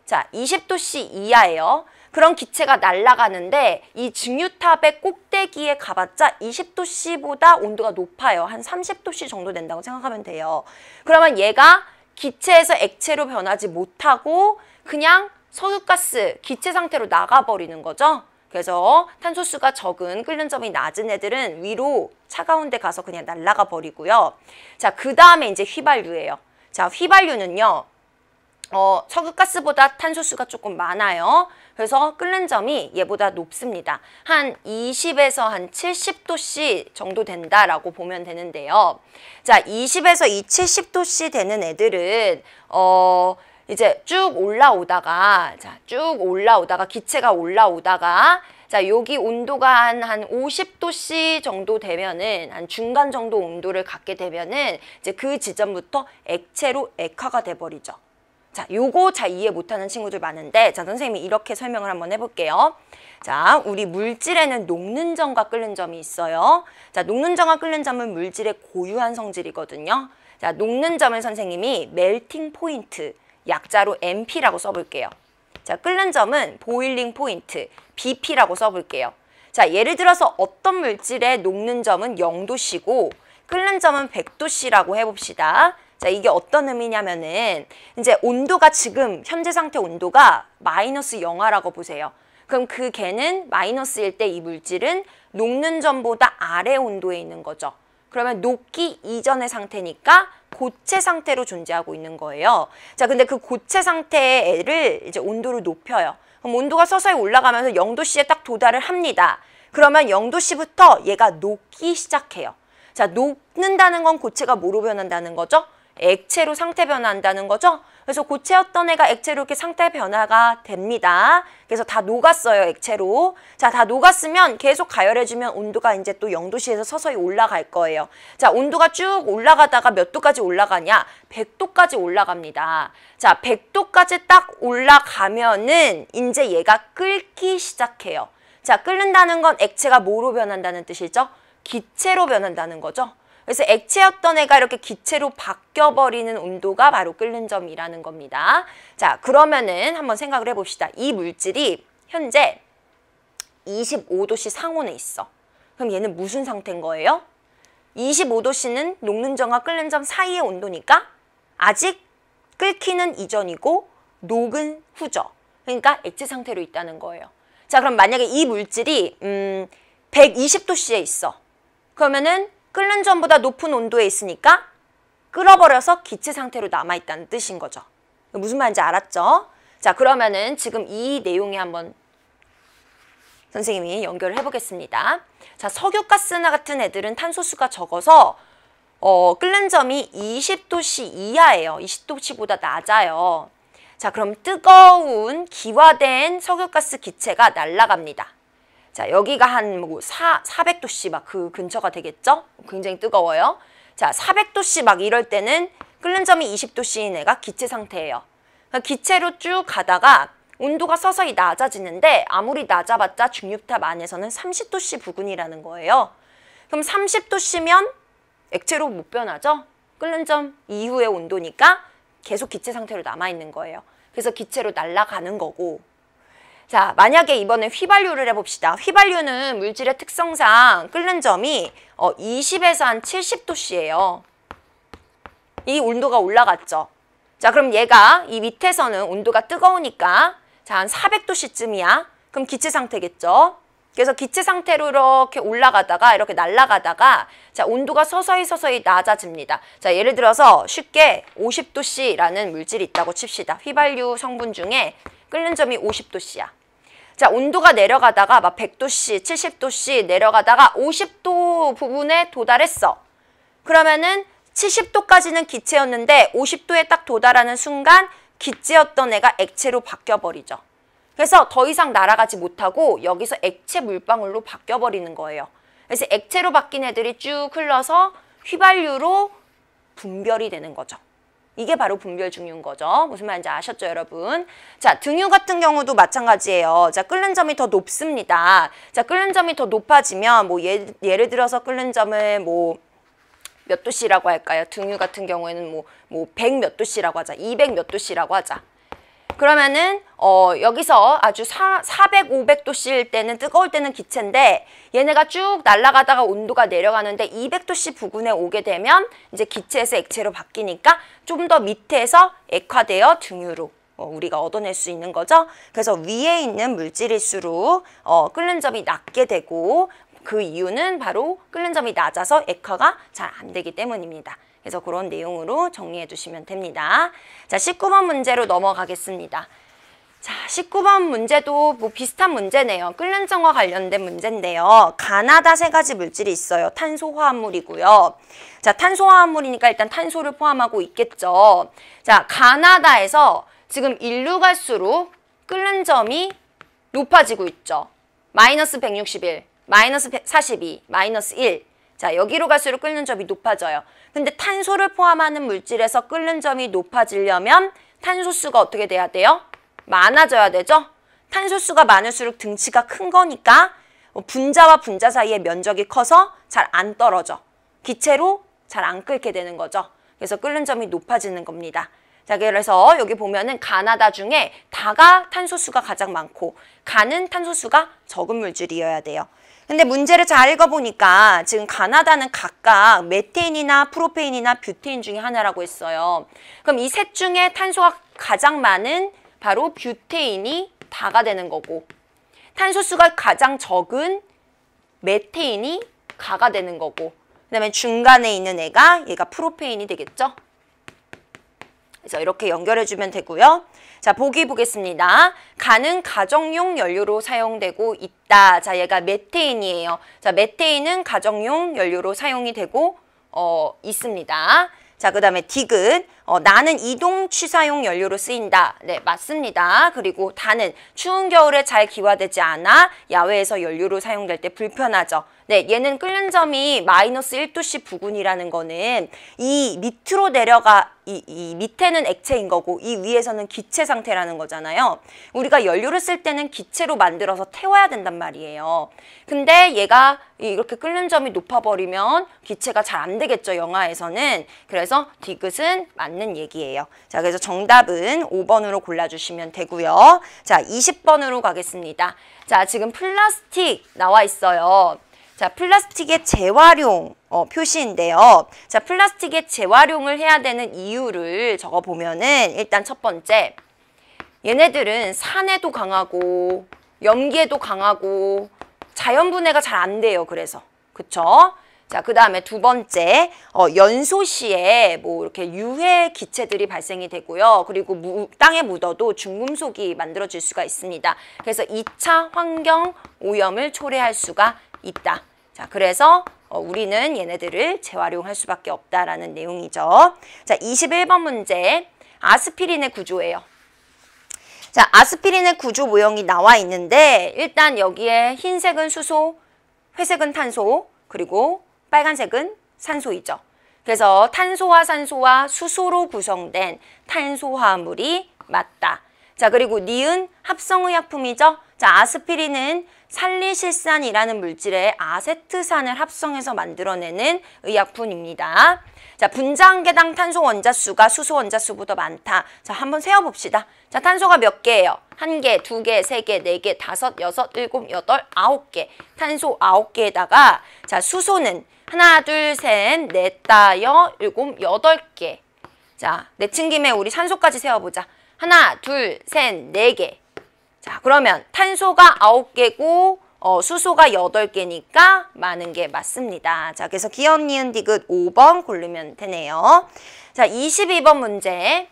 자, 20도씨 이하예요. 그런 기체가 날아가는데 이증유탑의 꼭대기에 가봤자 20도씨보다 온도가 높아요. 한 30도씨 정도 된다고 생각하면 돼요. 그러면 얘가 기체에서 액체로 변하지 못하고 그냥 석유가스 기체 상태로 나가버리는 거죠. 그래서 탄소수가 적은 끓는 점이 낮은 애들은 위로 차가운 데 가서 그냥 날아가 버리고요. 자, 그 다음에 이제 휘발유예요. 자, 휘발유는요. 어, 석유가스보다 탄소수가 조금 많아요. 그래서 끓는 점이 얘보다 높습니다. 한 20에서 한 70도씨 정도 된다라고 보면 되는데요. 자, 20에서 이 70도씨 되는 애들은 어, 이제 쭉 올라오다가 자, 쭉 올라오다가 기체가 올라오다가 자, 여기 온도가 한, 한 50도씨 정도 되면은, 한 중간 정도 온도를 갖게 되면은, 이제 그 지점부터 액체로 액화가 돼버리죠. 자, 요거 잘 이해 못하는 친구들 많은데, 자, 선생님이 이렇게 설명을 한번 해볼게요. 자, 우리 물질에는 녹는 점과 끓는 점이 있어요. 자, 녹는 점과 끓는 점은 물질의 고유한 성질이거든요. 자, 녹는 점을 선생님이 멜팅 포인트. 약자로 MP라고 써볼게요. 자, 끓는 점은 보일링 포인트, BP라고 써볼게요. 자, 예를 들어서 어떤 물질의 녹는 점은 0도씨고 끓는 점은 100도씨라고 해봅시다. 자, 이게 어떤 의미냐면은 이제 온도가 지금 현재 상태 온도가 마이너스 영하라고 보세요. 그럼 그 개는 마이너스일 때 이 물질은 녹는 점보다 아래 온도에 있는 거죠. 그러면 녹기 이전의 상태니까 고체 상태로 존재하고 있는 거예요. 자, 근데 그 고체 상태를 이제 온도를 높여요. 그럼 온도가 서서히 올라가면서 영도씨에딱 도달을 합니다. 그러면 영도씨부터 얘가 녹기 시작해요. 자, 녹는다는 건 고체가 뭐로 변한다는 거죠? 액체로 상태 변화한다는 거죠. 그래서 고체였던 애가 액체로 이렇게 상태 변화가 됩니다. 그래서 다 녹았어요, 액체로. 자, 다 녹았으면 계속 가열해주면 온도가 이제 또영도시에서 서서히 올라갈 거예요. 자, 온도가 쭉 올라가다가 몇 도까지 올라가냐? 100도까지 올라갑니다. 자, 100도까지 딱 올라가면은 이제 얘가 끓기 시작해요. 자, 끓는다는 건 액체가 뭐로 변한다는 뜻이죠? 기체로 변한다는 거죠. 그래서 액체였던 애가 이렇게 기체로 바뀌어버리는 온도가 바로 끓는 점이라는 겁니다. 자, 그러면은 한번 생각을 해봅시다. 이 물질이 현재 25도씨 상온에 있어. 그럼 얘는 무슨 상태인 거예요? 25도씨는 녹는 점과 끓는 점 사이의 온도니까 아직 끓기는 이전이고 녹은 후죠. 그러니까 액체 상태로 있다는 거예요. 자 그럼 만약에 이 물질이 음, 120도씨에 있어. 그러면은 끓는 전보다 높은 온도에 있으니까 끓어버려서 기체 상태로 남아있다는 뜻인 거죠. 무슨 말인지 알았죠? 자, 그러면은 지금 이 내용에 한번 선생님이 연결을 해보겠습니다. 자, 석유가스나 같은 애들은 탄소수가 적어서 어, 끓는 점이 20도씨 이하예요. 20도씨보다 낮아요. 자, 그럼 뜨거운 기화된 석유가스 기체가 날아갑니다. 자, 여기가 한뭐 400도씨 막 그 근처가 되겠죠? 굉장히 뜨거워요. 자, 400도씨 막 이럴 때는 끓는 점이 20도씨인 애가 기체 상태예요. 그러니까 기체로 쭉 가다가 온도가 서서히 낮아지는데 아무리 낮아봤자 중립탑 안에서는 30도씨 부근이라는 거예요. 그럼 30도씨면 액체로 못 변하죠? 끓는 점 이후의 온도니까 계속 기체 상태로 남아있는 거예요. 그래서 기체로 날아가는 거고 자, 만약에 이번에 휘발유를 해봅시다. 휘발유는 물질의 특성상 끓는 점이 어, 20에서 한 70도씨예요. 이 온도가 올라갔죠. 자, 그럼 얘가 이 밑에서는 온도가 뜨거우니까 자, 한 400도씨쯤이야. 그럼 기체 상태겠죠. 그래서 기체 상태로 이렇게 올라가다가 이렇게 날아가다가 자 온도가 서서히 서서히 낮아집니다. 자 예를 들어서 쉽게 50도씨라는 물질이 있다고 칩시다. 휘발유 성분 중에 끓는 점이 50도씨야. 자, 온도가 내려가다가 막 100도씨, 70도씨 내려가다가 50도 부분에 도달했어. 그러면은 70도까지는 기체였는데 50도에 딱 도달하는 순간 기체였던 애가 액체로 바뀌어버리죠. 그래서 더 이상 날아가지 못하고 여기서 액체 물방울로 바뀌어버리는 거예요. 그래서 액체로 바뀐 애들이 쭉 흘러서 휘발유로 분별이 되는 거죠. 이게 바로 분별 중요인 거죠. 무슨 말인지 아셨죠, 여러분? 자, 등유 같은 경우도 마찬가지예요. 자, 끓는 점이 더 높습니다. 자, 끓는 점이 더 높아지면 뭐 예, 예를 들어서 끓는 점을 뭐 몇 도씨라고 할까요? 등유 같은 경우에는 뭐뭐100 몇 도씨라고 하자. 200 몇 도씨라고 하자. 그러면은 어 여기서 아주 사, 400, 500도씨일 때는 뜨거울 때는 기체인데 얘네가 쭉 날아가다가 온도가 내려가는데 200도씨 부근에 오게 되면 이제 기체에서 액체로 바뀌니까 좀 더 밑에서 액화되어 등유로 어, 우리가 얻어낼 수 있는 거죠. 그래서 위에 있는 물질일수록 어, 끓는 점이 낮게 되고 그 이유는 바로 끓는 점이 낮아서 액화가 잘 안 되기 때문입니다. 그래서 그런 내용으로 정리해 주시면 됩니다. 자, 19번 문제로 넘어가겠습니다. 자, 19번 문제도 뭐 비슷한 문제네요. 끓는 정과 관련된 문제인데요. 가나다 세 가지 물질이 있어요. 탄소, 화합물이고요. 자, 탄소, 화합물이니까 일단 탄소를 포함하고 있겠죠. 자, 가나다에서 지금 일루 갈수록 끓는 점이 높아지고 있죠. 마이너스 161, 마이너스 42, 마이너스 1. 자, 여기로 갈수록 끓는 점이 높아져요. 근데 탄소를 포함하는 물질에서 끓는 점이 높아지려면 탄소수가 어떻게 돼야 돼요? 많아져야 되죠? 탄소수가 많을수록 등치가 큰 거니까 뭐 분자와 분자 사이의 면적이 커서 잘 안 떨어져. 기체로 잘 안 끓게 되는 거죠. 그래서 끓는 점이 높아지는 겁니다. 자, 그래서 여기 보면은 가나다 중에 다가 탄소수가 가장 많고 가는 탄소수가 적은 물질이어야 돼요. 근데 문제를 잘 읽어보니까 지금 가나다는 각각 메테인이나 프로페인이나 뷰테인 중에 하나라고 했어요. 그럼 이 셋 중에 탄소가 가장 많은 바로 뷰테인이 다가 되는 거고 탄소수가 가장 적은 메테인이 가가 되는 거고 그 다음에 중간에 있는 애가 얘가 프로페인이 되겠죠? 그래서 이렇게 연결해주면 되고요. 자, 보기 보겠습니다. 가는 가정용 연료로 사용되고 있다. 자, 얘가 메테인이에요. 자, 메테인은 가정용 연료로 사용이 되고 어, 있습니다. 자, 그 다음에 디귿. 어, 나는 이동 취사용 연료로 쓰인다. 네, 맞습니다. 그리고 다는 추운 겨울에 잘 기화되지 않아 야외에서 연료로 사용될 때 불편하죠. 네, 얘는 끓는 점이 마이너스 1도씨 부근이라는 거는 이 밑으로 내려가 이, 이 밑에는 액체인 거고 이 위에서는 기체 상태라는 거잖아요. 우리가 연료를 쓸 때는 기체로 만들어서 태워야 된단 말이에요. 근데 얘가 이렇게 끓는 점이 높아버리면 기체가 잘 안 되겠죠, 영하에서는. 그래서 디귿은 맞는 있는 얘기예요. 자, 그래서 정답은 5번으로 골라주시면 되고요. 자, 20번으로 가겠습니다. 자, 지금 플라스틱 나와 있어요. 자, 플라스틱의 재활용 어, 표시인데요. 자, 플라스틱의 재활용을 해야 되는 이유를 적어보면은 일단 첫 번째, 얘네들은 산에도 강하고, 염기에도 강하고, 자연분해가 잘 안 돼요. 그래서. 그쵸? 자, 그 다음에 두 번째, 어, 연소 시에 뭐 이렇게 유해 기체들이 발생이 되고요. 그리고 무, 땅에 묻어도 중금속이 만들어질 수가 있습니다. 그래서 2차 환경 오염을 초래할 수가 있다. 자, 그래서 어, 우리는 얘네들을 재활용할 수밖에 없다라는 내용이죠. 자, 21번 문제. 아스피린의 구조예요. 자, 아스피린의 구조 모형이 나와 있는데 일단 여기에 흰색은 수소, 회색은 탄소, 그리고 빨간색은 산소이죠. 그래서 탄소와 산소와 수소로 구성된 탄소화물이 맞다. 자 그리고 니은 합성의약품이죠. 자 아스피린은 살리실산이라는 물질의 아세트산을 합성해서 만들어내는 의약품입니다. 자 분자 개당 탄소 원자수가 수소 원자수보다 많다. 자 한번 세어봅시다. 자 탄소가 몇 개예요? 한 개, 두 개, 세 개, 네 개, 다섯, 여섯, 일곱, 여덟, 아홉 개 탄소 아홉 개에다가 자 수소는 하나, 둘, 셋, 넷, 다여, 일곱, 여덟 개 자, 내친 김에 우리 산소까지 세워보자. 하나, 둘, 셋, 네 개. 자, 그러면 탄소가 아홉 개고 어, 수소가 여덟 개니까 많은 게 맞습니다. 자, 그래서 기업 니은 디귿 5번 고르면 되네요. 자, 22번 문제.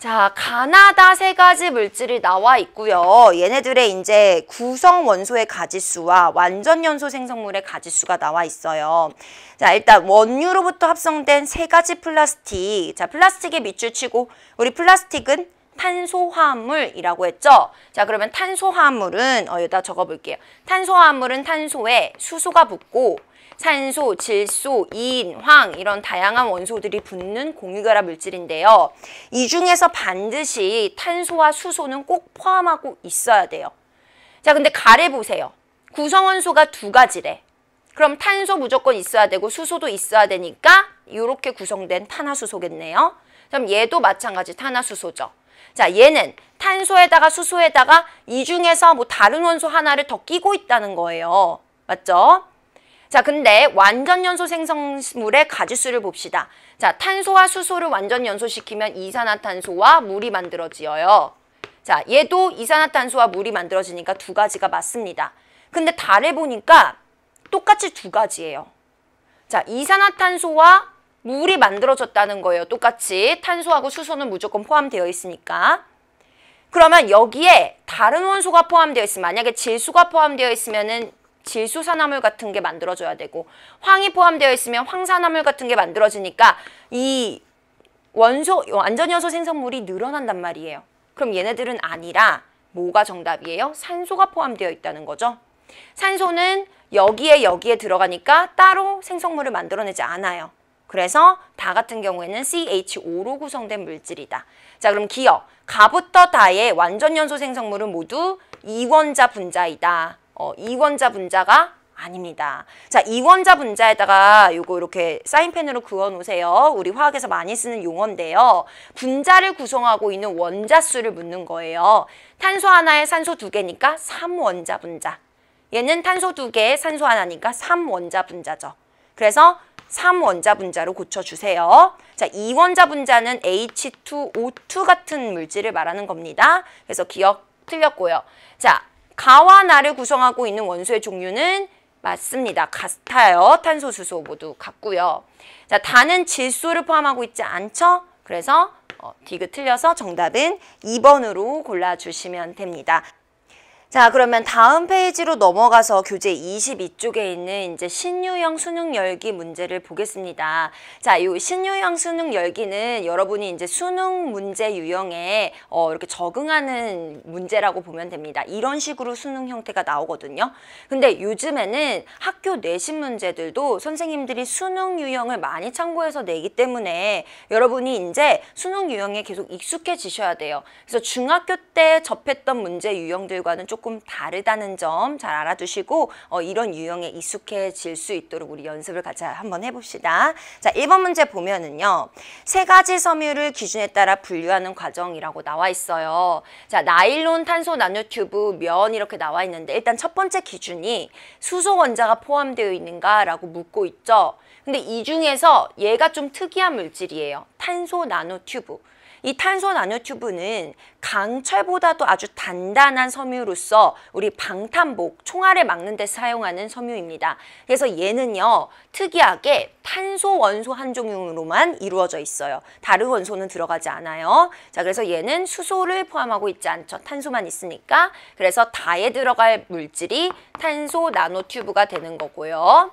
자, 가나다 세 가지 물질이 나와 있고요. 얘네들의 이제 구성 원소의 가지수와 완전 연소 생성물의 가지수가 나와 있어요. 자, 일단 원유로부터 합성된 세 가지 플라스틱. 자, 플라스틱에 밑줄 치고 우리 플라스틱은 탄소화합물이라고 했죠? 자 그러면 탄소화합물은 어, 여기다 적어볼게요. 탄소화합물은 탄소에 수소가 붙고 산소, 질소, 인, 황 이런 다양한 원소들이 붙는 공유결합 물질인데요. 이 중에서 반드시 탄소와 수소는 꼭 포함하고 있어야 돼요. 자, 근데 가래 보세요. 구성원소가 두 가지래. 그럼 탄소 무조건 있어야 되고 수소도 있어야 되니까 이렇게 구성된 탄화수소겠네요. 그럼 얘도 마찬가지 탄화수소죠. 자, 얘는 탄소에다가 수소에다가 이 중에서 뭐 다른 원소 하나를 더 끼고 있다는 거예요. 맞죠? 자, 근데 완전 연소 생성물의 가지수를 봅시다. 자, 탄소와 수소를 완전 연소시키면 이산화탄소와 물이 만들어지어요. 자, 얘도 이산화탄소와 물이 만들어지니까 두 가지가 맞습니다. 근데 달에 보니까 똑같이 두 가지예요. 자, 이산화탄소와 물이 만들어졌다는 거예요. 똑같이 탄소하고 수소는 무조건 포함되어 있으니까. 그러면 여기에 다른 원소가 포함되어 있으면 만약에 질소가 포함되어 있으면은 질소산화물 같은 게 만들어져야 되고 황이 포함되어 있으면 황산화물 같은 게 만들어지니까 이 원소 완전연소 생성물이 늘어난단 말이에요. 그럼 얘네들은 아니라 뭐가 정답이에요? 산소가 포함되어 있다는 거죠. 산소는 여기에 여기에 들어가니까 따로 생성물을 만들어내지 않아요. 그래서 다 같은 경우에는 CH5로 구성된 물질이다. 자 그럼 기억, 가부터 다의 완전연소 생성물은 모두 이원자 분자이다. 어, 이원자 분자가 아닙니다. 자, 이원자 분자에다가 요거 이렇게 사인펜으로 그어 놓으세요. 우리 화학에서 많이 쓰는 용어인데요. 분자를 구성하고 있는 원자 수를 묻는 거예요. 탄소 하나에 산소 두 개니까 삼원자 분자. 얘는 탄소 두 개에 산소 하나니까 삼원자 분자죠. 그래서 삼원자 분자로 고쳐주세요. 자, 이원자 분자는 H2O2 같은 물질을 말하는 겁니다. 그래서 기억 틀렸고요. 자, 가와 나를 구성하고 있는 원소의 종류는 맞습니다. 같아요. 탄소, 수소 모두 같고요. 자, 단은 질소를 포함하고 있지 않죠? 그래서 어, 디귿 틀려서 정답은 2번으로 골라주시면 됩니다. 자 그러면 다음 페이지로 넘어가서 교재 22쪽에 있는 이제 신유형 수능 열기 문제를 보겠습니다. 자, 이 신유형 수능 열기는 여러분이 이제 수능 문제 유형에 어, 이렇게 적응하는 문제라고 보면 됩니다. 이런 식으로 수능 형태가 나오거든요. 근데 요즘에는 학교 내신 문제들도 선생님들이 수능 유형을 많이 참고해서 내기 때문에 여러분이 이제 수능 유형에 계속 익숙해지셔야 돼요. 그래서 중학교 때 접했던 문제 유형들과는 조금 조금 다르다는 점 잘 알아두시고 어, 이런 유형에 익숙해질 수 있도록 우리 연습을 같이 한번 해봅시다. 자, 일 번 문제 보면은요. 세 가지 섬유를 기준에 따라 분류하는 과정이라고 나와 있어요. 자, 나일론, 탄소, 나노튜브, 면 이렇게 나와 있는데 일단 첫 번째 기준이 수소 원자가 포함되어 있는가라고 묻고 있죠. 근데 이 중에서 얘가 좀 특이한 물질이에요. 탄소 나노튜브. 이 탄소 나노튜브는 강철보다도 아주 단단한 섬유로서 우리 방탄복 총알을 막는 데 사용하는 섬유입니다. 그래서 얘는요. 특이하게 탄소 원소 한종류로만 이루어져 있어요. 다른 원소는 들어가지 않아요. 자, 그래서 얘는 수소를 포함하고 있지 않죠. 탄소만 있으니까. 그래서 다에 들어갈 물질이 탄소 나노튜브가 되는 거고요.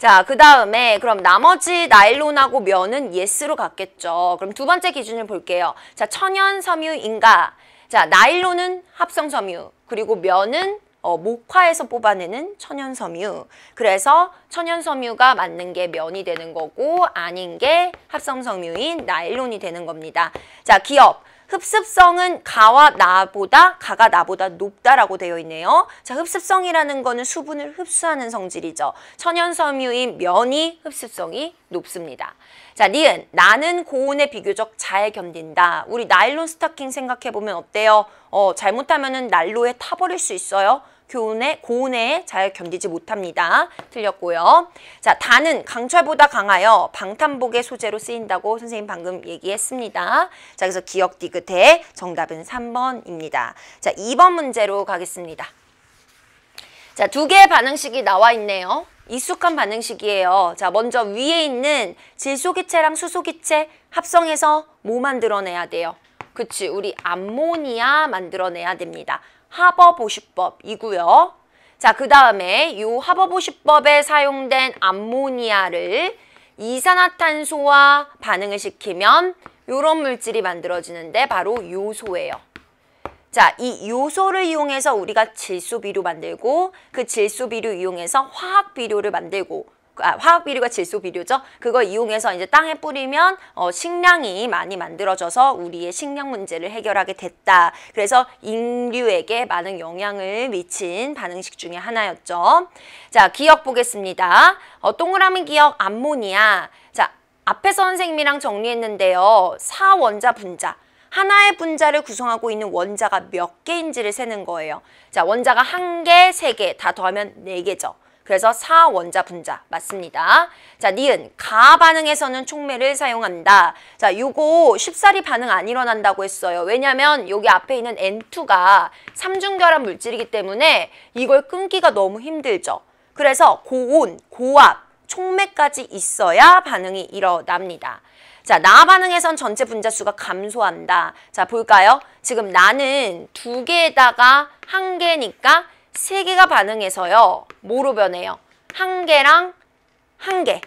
자, 그 다음에 그럼 나머지 나일론하고 면은 예스로 갔겠죠. 그럼 두 번째 기준을 볼게요. 자, 천연 섬유인가? 자, 나일론은 합성 섬유, 그리고 면은 어, 목화에서 뽑아내는 천연 섬유. 그래서 천연 섬유가 맞는 게 면이 되는 거고 아닌 게 합성 섬유인 나일론이 되는 겁니다. 자, 기업. 흡습성은 가와 나보다 가가 나보다 높다라고 되어 있네요. 자, 흡습성이라는 거는 수분을 흡수하는 성질이죠. 천연섬유인 면이 흡습성이 높습니다. 자, 니은 나는 고온에 비교적 잘 견딘다. 우리 나일론 스타킹 생각해 보면 어때요? 어, 잘못하면은 난로에 타버릴 수 있어요. 교내 고온에 잘 견디지 못합니다. 틀렸고요. 자, 단은 강철보다 강하여 방탄복의 소재로 쓰인다고 선생님 방금 얘기했습니다. 자, 그래서 기억 디귿에 정답은 3번입니다. 자, 2번 문제로 가겠습니다. 자, 두 개의 반응식이 나와 있네요. 익숙한 반응식이에요. 자, 먼저 위에 있는 질소기체랑 수소기체 합성해서 뭐 만들어내야 돼요? 그치, 우리 암모니아 만들어내야 됩니다. 하버보시법이고요 자, 그 다음에 이하버보시법에 사용된 암모니아를 이산화탄소와 반응을 시키면 이런 물질이 만들어지는데 바로 요소예요. 자, 이 요소를 이용해서 우리가 질소 비료 만들고 그 질소 비료 이용해서 화학 비료를 만들고 아, 화학 비료가 질소 비료죠. 그거 이용해서 이제 땅에 뿌리면 어, 식량이 많이 만들어져서 우리의 식량 문제를 해결하게 됐다. 그래서 인류에게 많은 영향을 미친 반응식 중에 하나였죠. 자, 기억 보겠습니다. 어, 동그라미 기억 암모니아. 자, 앞에서 선생님이랑 정리했는데요. 사원자 분자. 하나의 분자를 구성하고 있는 원자가 몇 개인지를 세는 거예요. 자, 원자가 한 개, 세 개, 다 더하면 네 개죠. 그래서 사원자 분자 맞습니다. 자, 니은 가 반응에서는 촉매를 사용한다. 자, 요거 쉽사리 반응 안 일어난다고 했어요. 왜냐면 여기 앞에 있는 N2가 삼중결합 물질이기 때문에 이걸 끊기가 너무 힘들죠. 그래서 고온, 고압, 촉매까지 있어야 반응이 일어납니다. 자, 나 반응에선 전체 분자수가 감소한다. 자, 볼까요? 지금 나는 두 개에다가 한 개니까 세 개가 반응해서요. 뭐로 변해요? 한 개랑 한 개,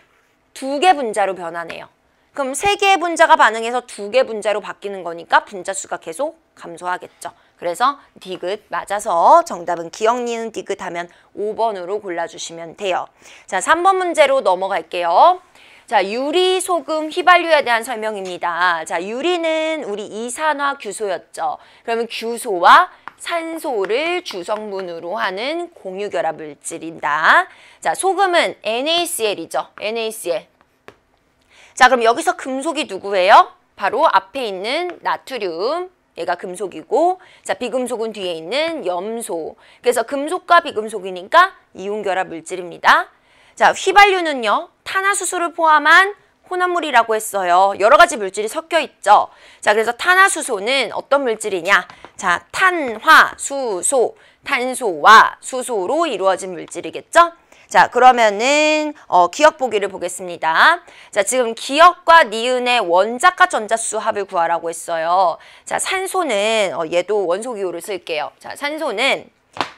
두 개 분자로 변하네요. 그럼 세 개의 분자가 반응해서 두 개 분자로 바뀌는 거니까 분자 수가 계속 감소하겠죠. 그래서 디귿 맞아서 정답은 기억니은 디귿 하면 5번으로 골라주시면 돼요. 자, 3번 문제로 넘어갈게요. 자, 유리, 소금, 휘발유에 대한 설명입니다. 자, 유리는 우리 이산화 규소였죠. 그러면 규소와 산소를 주성분으로 하는 공유결합 물질이다. 자, 소금은 NaCl이죠. NaCl. 자, 그럼 여기서 금속이 누구예요? 바로 앞에 있는 나트륨. 얘가 금속이고 자 비금속은 뒤에 있는 염소. 그래서 금속과 비금속이니까 이온결합 물질입니다. 자 휘발유는요. 탄화수소를 포함한 혼합물이라고 했어요. 여러 가지 물질이 섞여 있죠. 자, 그래서 탄화수소는 어떤 물질이냐? 자, 탄화수소, 탄소와 수소로 이루어진 물질이겠죠? 자, 그러면은 어, 기억 보기를 보겠습니다. 자, 지금 기억과 니은의 원자과 전자수 합을 구하라고 했어요. 자, 산소는 어, 얘도 원소 기호를 쓸게요. 자, 산소는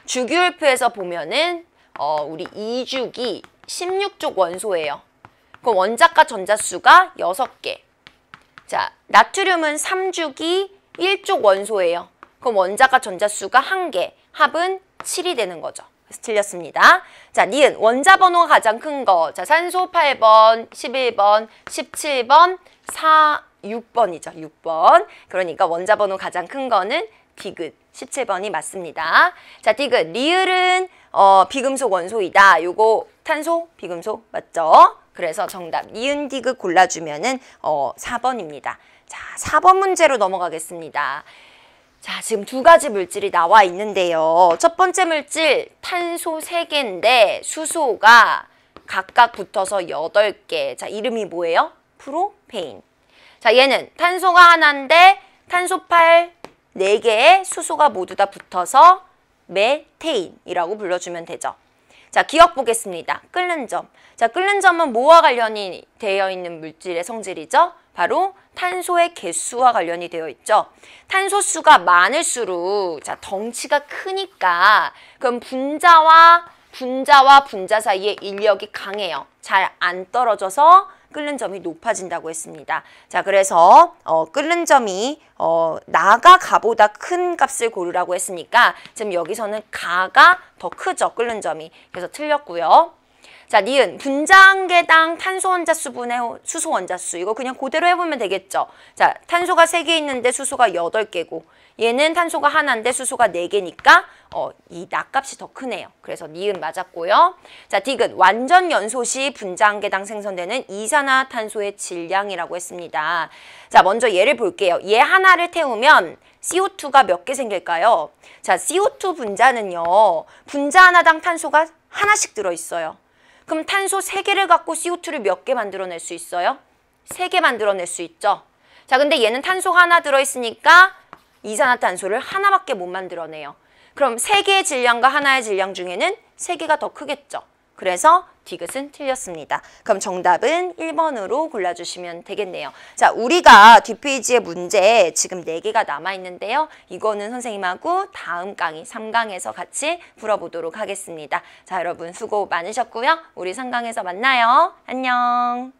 주기율표에서 보면은 어, 우리 이주기 16쪽 원소예요. 그럼 원자과 전자수가 6개. 자, 나트륨은 3주기 1쪽 원소예요. 그럼 원자과 전자수가 1개, 합은 7이 되는 거죠. 그래서 틀렸습니다. 자, 니은 원자 번호가 가장 큰 거. 자, 산소 8번, 11번, 17번, 4, 6번이죠. 6번. 그러니까 원자 번호 가장 큰 거는 디귿 17번이 맞습니다. 자, 디귿 리을은 어, 비금속 원소이다. 요거 탄소 비금속 맞죠? 그래서 정답 이은디그 골라주면은 어 4번입니다. 자, 4번 문제로 넘어가겠습니다. 자, 지금 두 가지 물질이 나와 있는데요. 첫 번째 물질 탄소 3개인데 수소가 각각 붙어서 8개. 자, 이름이 뭐예요? 프로페인. 자, 얘는 탄소가 하나인데 탄소팔 4개에 수소가 모두 다 붙어서 메테인이라고 불러주면 되죠. 자, 기억 보겠습니다. 끓는 점. 자, 끓는 점은 뭐와 관련이 되어 있는 물질의 성질이죠? 바로 탄소의 개수와 관련이 되어 있죠. 탄소 수가 많을수록 자, 덩치가 크니까 그럼 분자와 분자와 분자 사이의 인력이 강해요. 잘 안 떨어져서 끓는 점이 높아진다고 했습니다. 자, 그래서 어, 끓는 점이 어, 나가 가보다 큰 값을 고르라고 했으니까 지금 여기서는 가가 더 크죠. 끓는 점이. 그래서 틀렸고요. 자, 니은 분자한 개당 탄소 원자 수분의 수소 원자 수 이거 그냥 그대로 해보면 되겠죠. 자, 탄소가 세 개 있는데 수소가 여덟 개고 얘는 탄소가 하나인데 수소가 네개니까 어, 이 낙값이 더 크네요. 그래서 니은 맞았고요. 자, 디귿 완전 연소시 분자한 개당 생성되는 이산화탄소의 질량이라고 했습니다. 자, 먼저 얘를 볼게요. 얘 하나를 태우면 CO2가 몇 개 생길까요? 자, CO2 분자는요. 분자 하나당 탄소가 하나씩 들어있어요. 그럼 탄소 세개를 갖고 CO2를 몇 개 만들어낼 수 있어요? 세 개 만들어낼 수 있죠. 자, 근데 얘는 탄소 가 하나 들어있으니까 이산화탄소를 하나밖에 못 만들어내요. 그럼 세 개의 질량과 하나의 질량 중에는 세 개가 더 크겠죠. 그래서 디귿은 틀렸습니다. 그럼 정답은 1번으로 골라주시면 되겠네요. 자, 우리가 뒷페이지의 문제 지금 4개가 남아있는데요. 이거는 선생님하고 다음 강의 3강에서 같이 풀어보도록 하겠습니다. 자, 여러분 수고 많으셨고요. 우리 3강에서 만나요. 안녕.